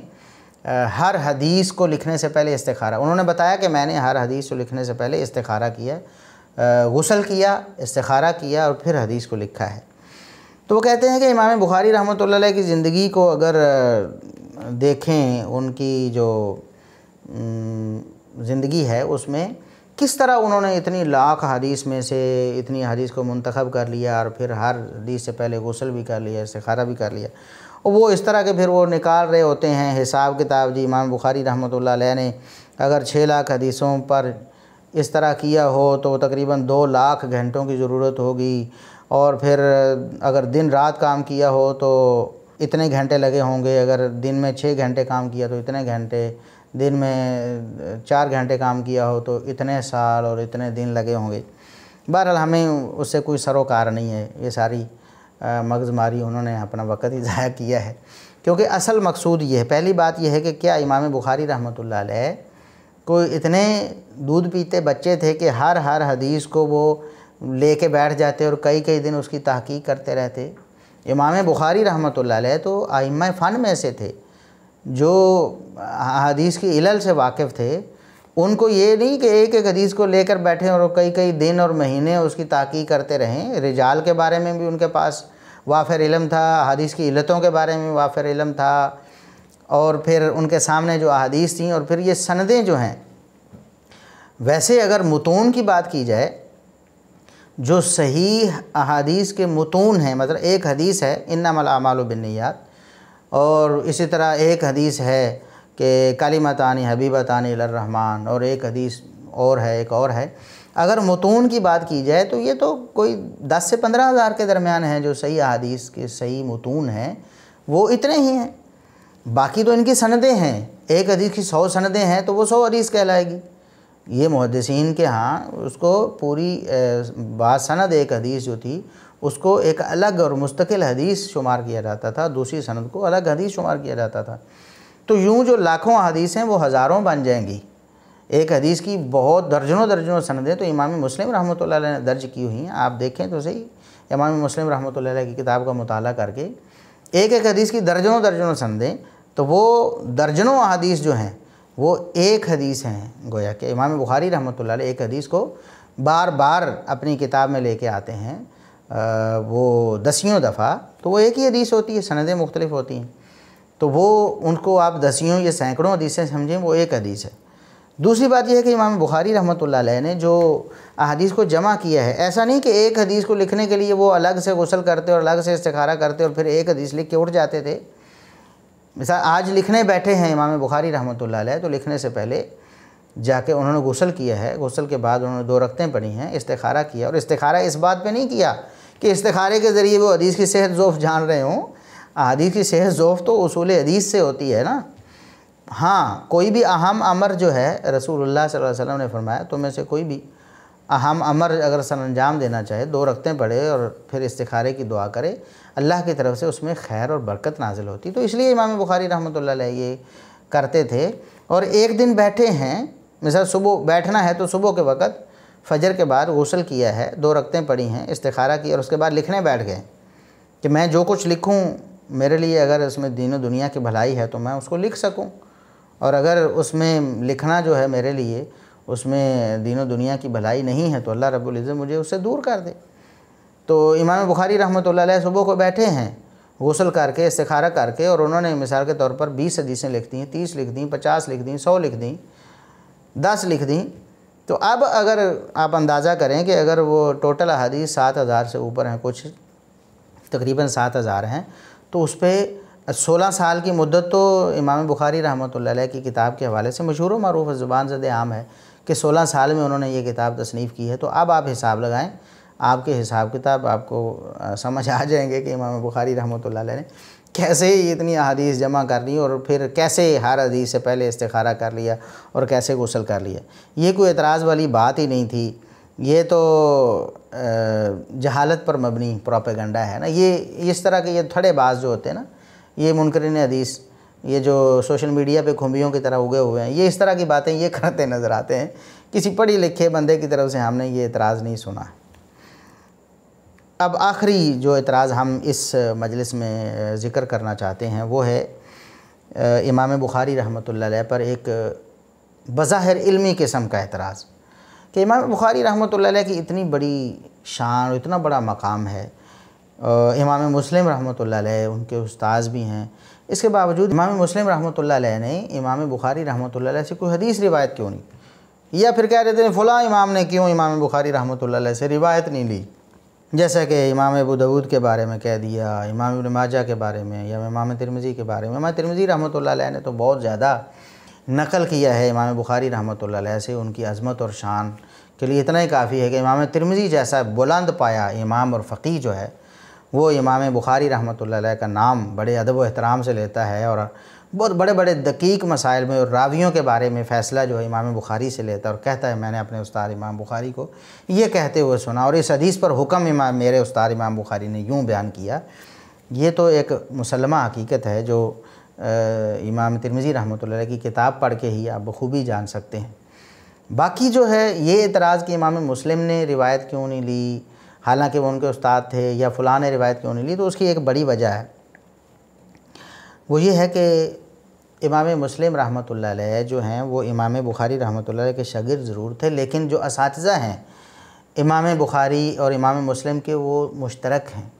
हर हदीस को लिखने से पहले इस्तारा उन्होंने बताया कि मैंने हर हदीस को लिखने से पहले इस्तारा किया गसल किया इस्तारा किया और फिर हदीस को लिखा है तो वो कहते हैं कि इमाम बुखारी रहमत की ज़िंदगी को अगर देखें उनकी जो ज़िंदगी है उसमें किस तरह उन्होंने इतनी लाख हदीस में से इतनी हदीस को मंतखब कर लिया और फिर हर हदीस से पहले गसल भी कर लिया खारा भी कर लिया और वो इस तरह के फिर वो निकाल रहे होते हैं हिसाब किताब जी इमाम बुखारी रहमत ने अगर छः लाख हदीसों पर इस तरह किया हो तो तकरीबन दो लाख घंटों की ज़रूरत होगी और फिर अगर दिन रात काम किया हो तो इतने घंटे लगे होंगे अगर दिन में छः घंटे काम किया तो इतने घंटे दिन में चार घंटे काम किया हो तो इतने साल और इतने दिन लगे होंगे बहरहाल हमें उससे कोई सरोकार नहीं है ये सारी मगजमारी उन्होंने अपना वक़्त ही ज़ाया किया है क्योंकि असल मकसूद ये है पहली बात यह है कि क्या इमाम बुखारी रहमत ला कोई इतने दूध पीते बच्चे थे कि हर हर हदीस को वो ले कर बैठ जाते और कई कई दिन उसकी तहकीक करते रहते इमाम बुखारी रहमत तो आइम फ़न में से थे जो हदीस की इलल से वाकिफ़ थे उनको ये नहीं कि एक एक हदीस को लेकर बैठे और कई कई दिन और महीने उसकी ताकी करते रहें रिजाल के बारे में भी उनके पास वाफर इलम था हदीस की इलतों के बारे में वाफर इलम था और फिर उनके सामने जो अदीस थी और फिर ये सनदें जो हैं वैसे अगर मतून की बात की जाए जो सही अहादीस के मतून हैं मतलब एक हदीस है इन्नामल आमाल बिन्नीत और इसी तरह एक हदीस है कि हबीब तानी रहमान और एक हदीस और है एक और है अगर मतून की बात की जाए तो ये तो कोई दस से पंद्रह हज़ार के दरमियान हैं जो सही अहादीस के सही मतून हैं वो इतने ही हैं बाकी तो इनकी सनदें हैं एक हदीस की सौ सनदें हैं तो वो सौ हदीस कहलाएगी ये मुहदसिन के यहाँ उसको पूरी बासनद एक हदीस जो थी उसको एक अलग और मुस्तकिल हदीस शुमार किया जाता था दूसरी सनद को अलग हदीस शुमार किया जाता था तो यूँ जो लाखों हदीस हैं वो हज़ारों बन जाएंगी एक हदीस की बहुत दर्जनों दर्जनों सनदें तो इमाम मुस्लिम रहमत ने दर्ज की हुई हैं आप देखें तो सही इमाम मुस्लिम रहमत की किताब का मताल करके एक एक हदीस की दर्जनों दर्जनों सनदें तो वो दर्जनों हदीस जो हैं वो एक हदीस हैं गोया के इमाम बुखारी रहमत ला एक हदीस को बार बार अपनी किताब में लेके आते हैं आ, वो दसियों दफ़ा तो वो एक ही हदीस होती है सनदें मुख्तलिफ होती हैं तो वो उनको आप दसियों या सैकड़ों हदीसें समझें वो एक हदीस है दूसरी बात यह है कि इमाम बुखारी रहमत ने जो अदीस को जमा किया है ऐसा नहीं कि एक हदीस को लिखने के लिए वो अलग से गसल करते और अलग से इस्तारा करते और फिर एक हदीस लिख के उठ जाते थे मिसाल आज लिखने बैठे हैं इमाम बुखारी रहमत तो लिखने से पहले जाके उन्होंने गसल किया है गसल के बाद उन्होंने दो रखतें पढ़ी हैं इस्तारा किया और इस्तारा इस बात पे नहीं किया कि इस्तारे के ज़रिए वो हदीस की सेहत जोफ़ जान रहे हों हदीस की सेहत जोफ़ तो असूल हदीस से होती है ना हाँ कोई भी अहम अमर जो है रसूल सल वसम ने फरमाया तो में से कोई भी हम अमर अगर अंजाम देना चाहे दो रखते पड़े और फिर इस्तारे की दुआ करे अल्लाह की तरफ से उसमें खैर और बरकत नाजिल होती तो इसलिए इमाम बुखारी रहमत ये करते थे और एक दिन बैठे हैं मिसाल सुबह बैठना है तो सुबह के वक़्त फजर के बाद गसल किया है दो रखते पड़ी हैं इस्तारा की और उसके बाद लिखने बैठ गए कि मैं जो कुछ लिखूँ मेरे लिए अगर उसमें दीनों दुनिया की भलाई है तो मैं उसको लिख सकूँ और अगर उसमें लिखना जो है मेरे लिए उसमें दीनों दुनिया की भलाई नहीं है तो अल्लाह रब्ज़त मुझे उससे दूर कर दे तो इमाम बुखारी रहमत ला सुबह को बैठे हैं गसल करके इस्तारा करके और उन्होंने मिसाल के तौर पर बीस हदीसें लिख दी तीस लिख दी पचास लिख दी सौ लिख दी दस लिख दी तो अब अगर आप अंदाज़ा करें कि अगर वो टोटल अदीस सात हज़ार से ऊपर हैं कुछ तकरीबन सात हज़ार हैं तो उस पर सोलह साल की मुद्दत तो इमाम बुखारी रहमत की किताब के हवाले से मशहूर मरूफ ज़ुबान ज़द आम है कि 16 साल में उन्होंने ये किताब तसनीफ़ की है तो अब आप हिसाब लगाएं आपके हिसाब किताब आपको समझ आ जाएंगे कि इमाम बुखारी रहमत ने कैसे इतनी अदीस जमा कर ली और फिर कैसे हर हदीस से पहले इस्तारा कर लिया और कैसे गसल कर लिया ये कोई एतराज़ वाली बात ही नहीं थी ये तो जहालत पर मबनी प्रोपेगंडा है ना ये इस तरह के ये थड़े बाज जो होते हैं ना ये मुनकरन हदीस ये जो सोशल मीडिया पे खुम्बियों की तरह उगे हुए हैं ये इस तरह की बातें ये करते नज़र आते हैं किसी पढ़े लिखे बंदे की तरफ से हमने ये एतराज़ नहीं सुना अब आखिरी जो एतराज़ हम इस मजलिस में ज़िक्र करना चाहते हैं वो है इमाम बुखारी रहमत ला पर एक बज़ाहिर इल्मी किस्म का एतराज़ कि इमाम बुखारी रहमत ला की इतनी बड़ी शान इतना बड़ा मकाम है इमाम मुस्लिम रहमत ला उनके उस्ताज भी हैं इसके बावजूद इमाम मुस्लिम रहमत ने इमाम बुखारी रहमत से कोई हदीस रिवायत क्यों नहीं या फिर कह रहे थे फ़लाँ इमाम ने क्यों इमाम बुखारी रहमत से रिवायत नहीं ली जैसा कि इमाम अबू के बारे में कह दिया इमाम माजा के बारे में या इमाम तिरमिज़ी के बारे में इमाम तिरमिज़ी रहमत ने तो बहुत ज़्यादा नकल किया है इमाम बुखारी रहमत से उनकी अजमत और शान के लिए इतना ही काफ़ी है कि इमाम तिरमिज़ी जैसा बुलंद पाया इमाम और फ़कीर जो है वो इमाम बुखारी रहमत का नाम बड़े अदब अहतराम से लेता है और बहुत बड़े बड़े दकीक मसाइल में और रावियों के बारे में फ़ैसला जो है इमाम बुखारी से लेता है और कहता है मैंने अपने उस्ताद इमाम बुखारी को ये कहते हुए सुना और इस हदीस पर हुक्म इमाम मेरे उस्ताद इमाम बुखारी ने यूँ बयान किया ये तो एक मुसलमा हकीकत है जो आ, इमाम तिरमिज़ी रहमत की किताब पढ़ के ही आप बखूबी जान सकते हैं बाकी जो है ये एतराज़ कि इमाम मुस्लिम ने रिवायत क्यों नहीं ली हालांकि वो उनके उस्ताद थे या फ़लाँ ने रिवायत क्यों नहीं ली तो उसकी एक बड़ी वजह है वो ये है कि इमाम मुस्लिम रहमत जो हैं वो इमाम बुखारी रहमत के शगिर ज़रूर थे लेकिन जो इस हैं इमाम बुखारी और इमाम मुस्लिम के वो मुश्तरक हैं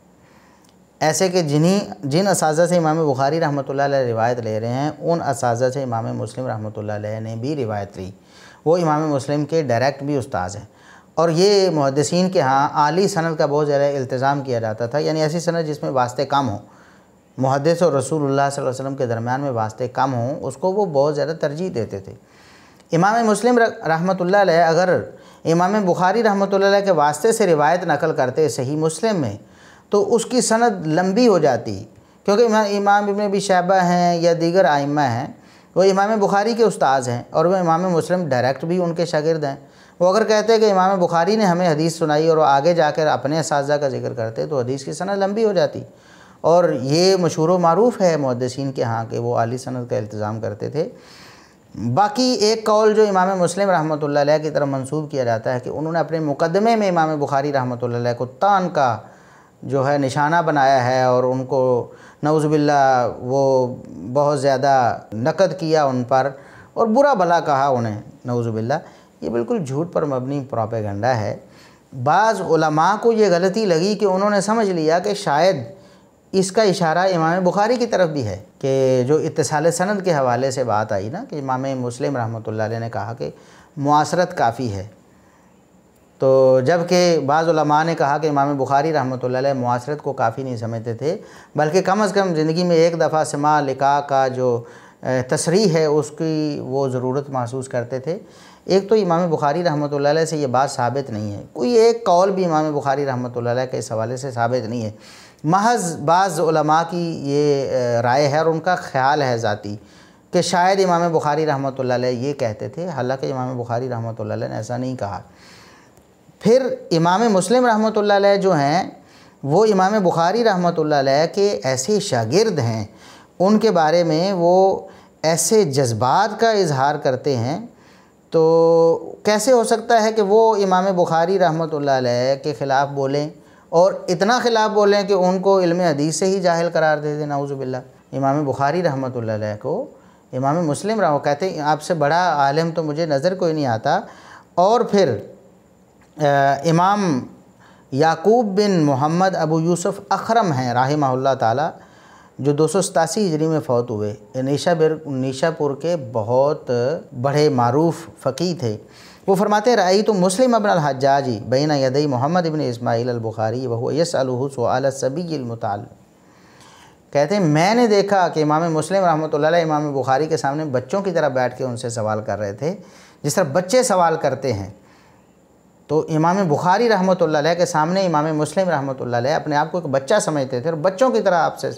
ऐसे कि जिन्हीं जिन इस से इमाम बुखारी रहमत रिवायत ले रहे हैं उन इस से इमाम मुस्लिम रहमत ने भी रिवायत ली वो इमाम मुस्लिम के डायरेक्ट भी उस्ताद हैं और ये मुहदसिन के यहाँ आली सनद का बहुत ज़्यादा इल्तज़ाम किया जाता था यानी ऐसी सनद जिसमें वास्ते कम हो मुहदस और रसूलुल्लाह सल्लल्लाहु अलैहि वसल्लम के दरमियान में वास्ते कम हों उसको वो बहुत ज़्यादा तरजीह देते थे इमाम मुस्लिम रहमत अगर इमाम बुखारी रहमत के वास्ते से रिवायत नकल करते सही मुस्लिम में तो उसकी सनद लंबी हो जाती क्योंकि इमाम इबन भी शैबा हैं या दीगर आइमा हैं वो इमाम बुखारी के उस्ताद हैं और वह इमाम मुस्लिम डायरेक्ट भी उनके शागिर्द हैं वो अगर कहते हैं कि इमाम बुखारी ने हमें हदीस सुनाई और आगे जाकर अपने इस का जिक्र करते तो हदीस की सनत लंबी हो जाती और ये मशहूर मरूफ़ है मुहदसिन के यहाँ के वो आली सनत का इल्तज़ाम करते थे बाकी एक कौल जो इमाम मुस्लिम रहमत की तरफ मंसूब किया जाता है कि उन्होंने अपने मुकदमे में इमाम बुखारी रहमत को तान का जो है निशाना बनाया है और उनको नवज़बिल्ला वो बहुत ज़्यादा नकद किया उन पर और बुरा भला कहा उन्हें नवज़बिल्ला ये बिल्कुल झूठ पर मबनी प्रोपेगंडा है बाज़ उलमा को ये गलती लगी कि उन्होंने समझ लिया कि शायद इसका इशारा इमाम बुखारी की तरफ भी है कि जो इतसाल सनद के हवाले से बात आई ना कि इमाम मुस्लिम रहमत ने कहा कि मुआसरत काफ़ी है तो जबकि बाज़ा ने कहा कि इमाम बुखारी रहमत मुआसरत को काफ़ी नहीं समझते थे बल्कि कम अज़ कम ज़िंदगी में एक दफ़ा समा लिका का जो तसरी है उसकी वो ज़रूरत महसूस करते थे एक तो इमाम बुखारी रहमत से ये बात साबित नहीं है कोई एक कौल भी इमाम बुखारी रहमत के इस हवाले से साबित नहीं है महज बाज़ा की ये राय है और उनका ख्याल है ज़ाती कि शायद इमाम बुखारी रहमत ये कहते थे हालांकि इमाम बुखारी रहमत ने ऐसा नहीं कहा फिर इमाम मुस्लिम रहमत जो हैं वो इमाम बुखारी रहमत के ऐसे शागिर्द हैं उनके बारे में वो ऐसे जज्बात का इजहार करते हैं तो कैसे हो सकता है कि वो इमाम बुखारी रहमत के ख़िलाफ़ बोलें और इतना ख़िलाफ़ बोलें कि उनको इल्म हदीस से ही जाहिल करार दे दें नाउज़बिल्ला इमाम बुखारी रहमत को इमाम मुस्लिम रहो कहते हैं आपसे बड़ा आलम तो मुझे नज़र कोई नहीं आता और फिर आ, इमाम याकूब बिन मोहम्मद अबू यूसुफ़ अखरम हैं राहिमा ताला जो दो सौ सतासी हिजरी में फौत हुए निशा बेर निशापुर के बहुत बड़े मरूफ फ़की थे वो फरमाते रही तो मुस्लिम अबन अलहजाजी बैन यदई मोहम्मद इबन इसमाइल अलबुखारी वह यस अलहसल सबीमताल कहते हैं मैंने देखा कि इमाम मुस्लिम रहमत इमाम बुखारी के सामने बच्चों की तरह बैठ के उनसे सवाल कर रहे थे जिस तरह बच्चे सवाल करते हैं तो इमाम बुखारी रहमत के सामने इमाम मुस्लिम रहमत अपने आप को एक बच्चा समझते थे और बच्चों की तरह आपसे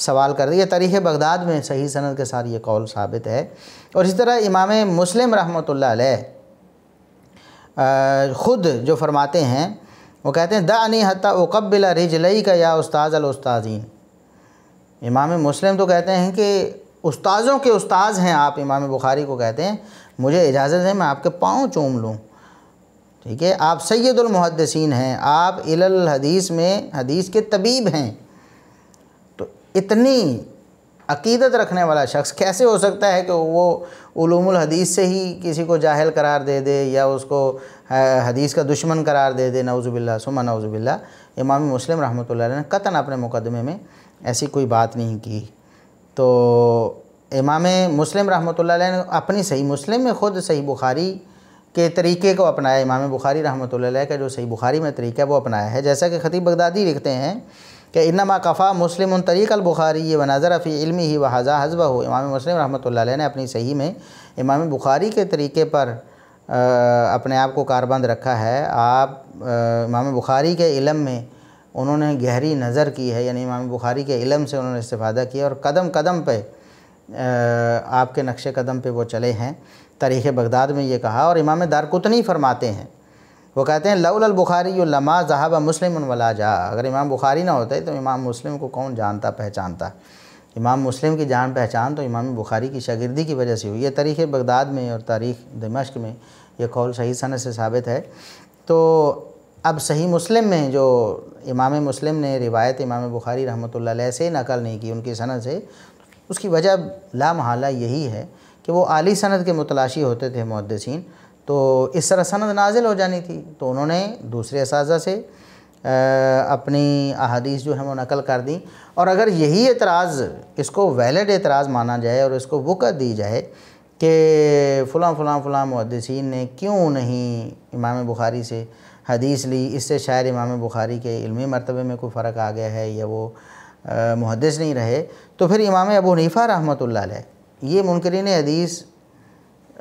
सवाल कर दिया तारीख़ बगदाद में सही सनद के साथ ये कौल साबित है और इसी तरह इमाम मुस्लिम रहमत ख़ुद जो फरमाते हैं वो कहते हैं दानी हती उकबिला रिजलई का या उस्ताज़ उस्ताज़ीन इमाम मुस्लिम तो कहते हैं कि उस्ताज़ों के उस्ताज़ हैं आप इमाम बुखारी को कहते हैं मुझे इजाज़त है मैं आपके पाँव चूम लूँ ठीक है आप सैदुलमहदसिन हैं आप इलल हदीस में हदीस के तबीब हैं इतनी अकीदत रखने वाला शख्स कैसे हो सकता है कि वो उलूमुल हदीस से ही किसी को जाहिल करार दे दे या उसको हदीस का दुश्मन करार दे दे नवज़ुबिल्ला सुमा नवज़ुबिल्ला इमाम मुस्लिम रहमत ने कतन अपने मुकदमे में ऐसी कोई बात नहीं की तो इमाम मुस्लिम रहमत ने अपनी सही मुस्लिम में ख़ुद सही बुखारी के तरीके को अपनाया इमाम बुखारी रहमत का जो सही बुखारी में तरीका है वो अपनाया है जैसा कि ख़तीब बगदादी लिखते हैं कि इनमा कफ़ा मुस्लिम तरीक़ अलबुखारी ये वनाजर फ़ी इलमी ही वहाज़ा हजबा हो इमाम मुस्लिम रहमत ने अपनी सही में इमाम बुखारी के तरीके पर आ, अपने आप को कारबंद रखा है आप आ, इमाम बुखारी के इलम में उन्होंने गहरी नज़र की है यानी इमाम बुखारी के इलम से उन्होंने इस्ता किया और कदम कदम पर आपके नक्श कदम पे वो चले हैं तारीख़ बगदाद में ये कहा और इमाम दारकुतनी फरमाते हैं वो कहते हैं लौल बुखारी लमा जहाबा मुस्लिम वला जा अगर इमाम बुखारी ना होते तो इमाम मुस्लिम को कौन जानता पहचानता इमाम मुस्लिम की जान पहचान तो इमाम बुखारी की शागिर्दी की वजह से हुई ये तारीख़ बगदाद में और तारीख़ दमश्क में ये कौल सही सनत से साबित है तो अब सही मुस्लिम में जो इमाम मुस्लिम ने रिवायत इमाम बुखारी रहमत से नकल नहीं की उनकी सनत से उसकी वजह लामहला यही है कि वो आली सनत के मुतलाशी होते थे मुहदसिन तो इस तरह सनद नाजिल हो जानी थी तो उन्होंने दूसरे इस से अपनी अहदीस जो है वो नकल कर दी और अगर यही एतराज़ इसको वैलिड एतराज़ माना जाए और इसको वो कर दी जाए कि फ़लाँ फ़लाँ फ़लाँ मुहदसिन ने क्यों नहीं इमाम बुखारी से हदीस ली इससे शायद इमाम बुखारी के इल्मी मरतबे में कोई फ़र्क आ गया है या वो मुहदस नहीं रहे तो फिर इमाम अबू नीफ़ा रहमत ला ये मुनकरीन हदीस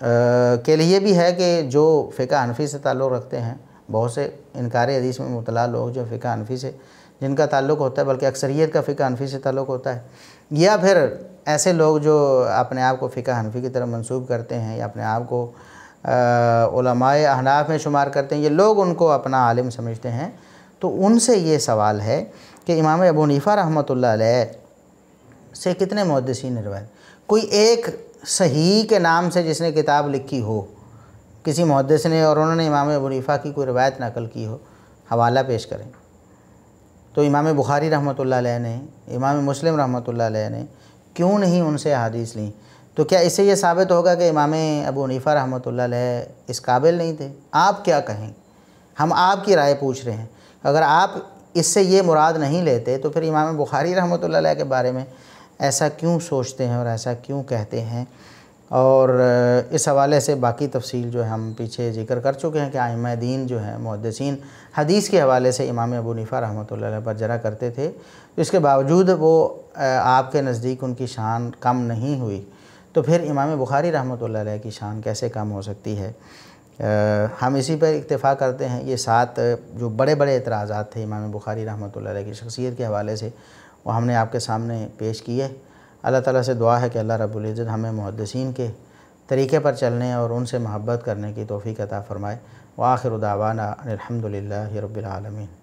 के लिए भी है कि जो फ़िका हनफी से ताल्लुक़ रखते हैं बहुत से इनकार हदीस में मुतला लोग जो फ़िका हनफी से जिनका ताल्लुक़ होता है बल्कि अक्सरियत का फ़िका हनफी से ताल्लुक़ होता है या फिर ऐसे लोग जो अपने आप को फ़िका हनफी की तरफ मनसूब करते हैं या अपने आप को अहनाफ में शुमार करते हैं ये लोग उनको अपना आलिम समझते हैं तो उनसे ये सवाल है कि इमाम अबू रहमत रहमत से कितने मुहदसिन रिवायत कोई एक सही के नाम से जिसने किताब लिखी हो किसी मुहदस ने और उन्होंने इमाम अबूनीफ़ा की कोई रवायत नकल की हो हवाला पेश करें तो इमाम बुखारी रहमत ने इमाम मुस्लिम रहमत ने क्यों नहीं उनसे हदीस ली तो क्या इससे ये साबित होगा कि इमाम अबू हनीफ़ा रहमत इस काबिल नहीं थे आप क्या कहें हम आपकी राय पूछ रहे हैं अगर आप इससे ये मुराद नहीं लेते तो फिर इमाम बुखारी रहमत के बारे में ऐसा क्यों सोचते हैं और ऐसा क्यों कहते हैं और इस हवाले से बाकी तफसील जो है हम पीछे जिक्र कर चुके हैं कि आयम दीन जो है मुहदसिन हदीस के हवाले से इमाम अबू निफ़ा रहमत पर जरा करते थे तो इसके बावजूद वो आपके नज़दीक उनकी शान कम नहीं हुई तो फिर इमाम बुखारी रहमत की शान कैसे कम हो सकती है आ, हम इसी पर इतफ़ा करते हैं ये सात जो बड़े बड़े एतराज़ात थे इमाम बुखारी रहमत की शख्सियत के हवाले से वो हमने आपके सामने पेश किए अल्लाह ताला से दुआ है कि अल्लाह रब्बुल इज़्ज़त हमें मुहदसिन के तरीके पर चलने और उनसे मोहब्बत करने की तोफ़ी अता फ़रमाए व आखिर दावाना अनिलहमदिल्ला रबालमीन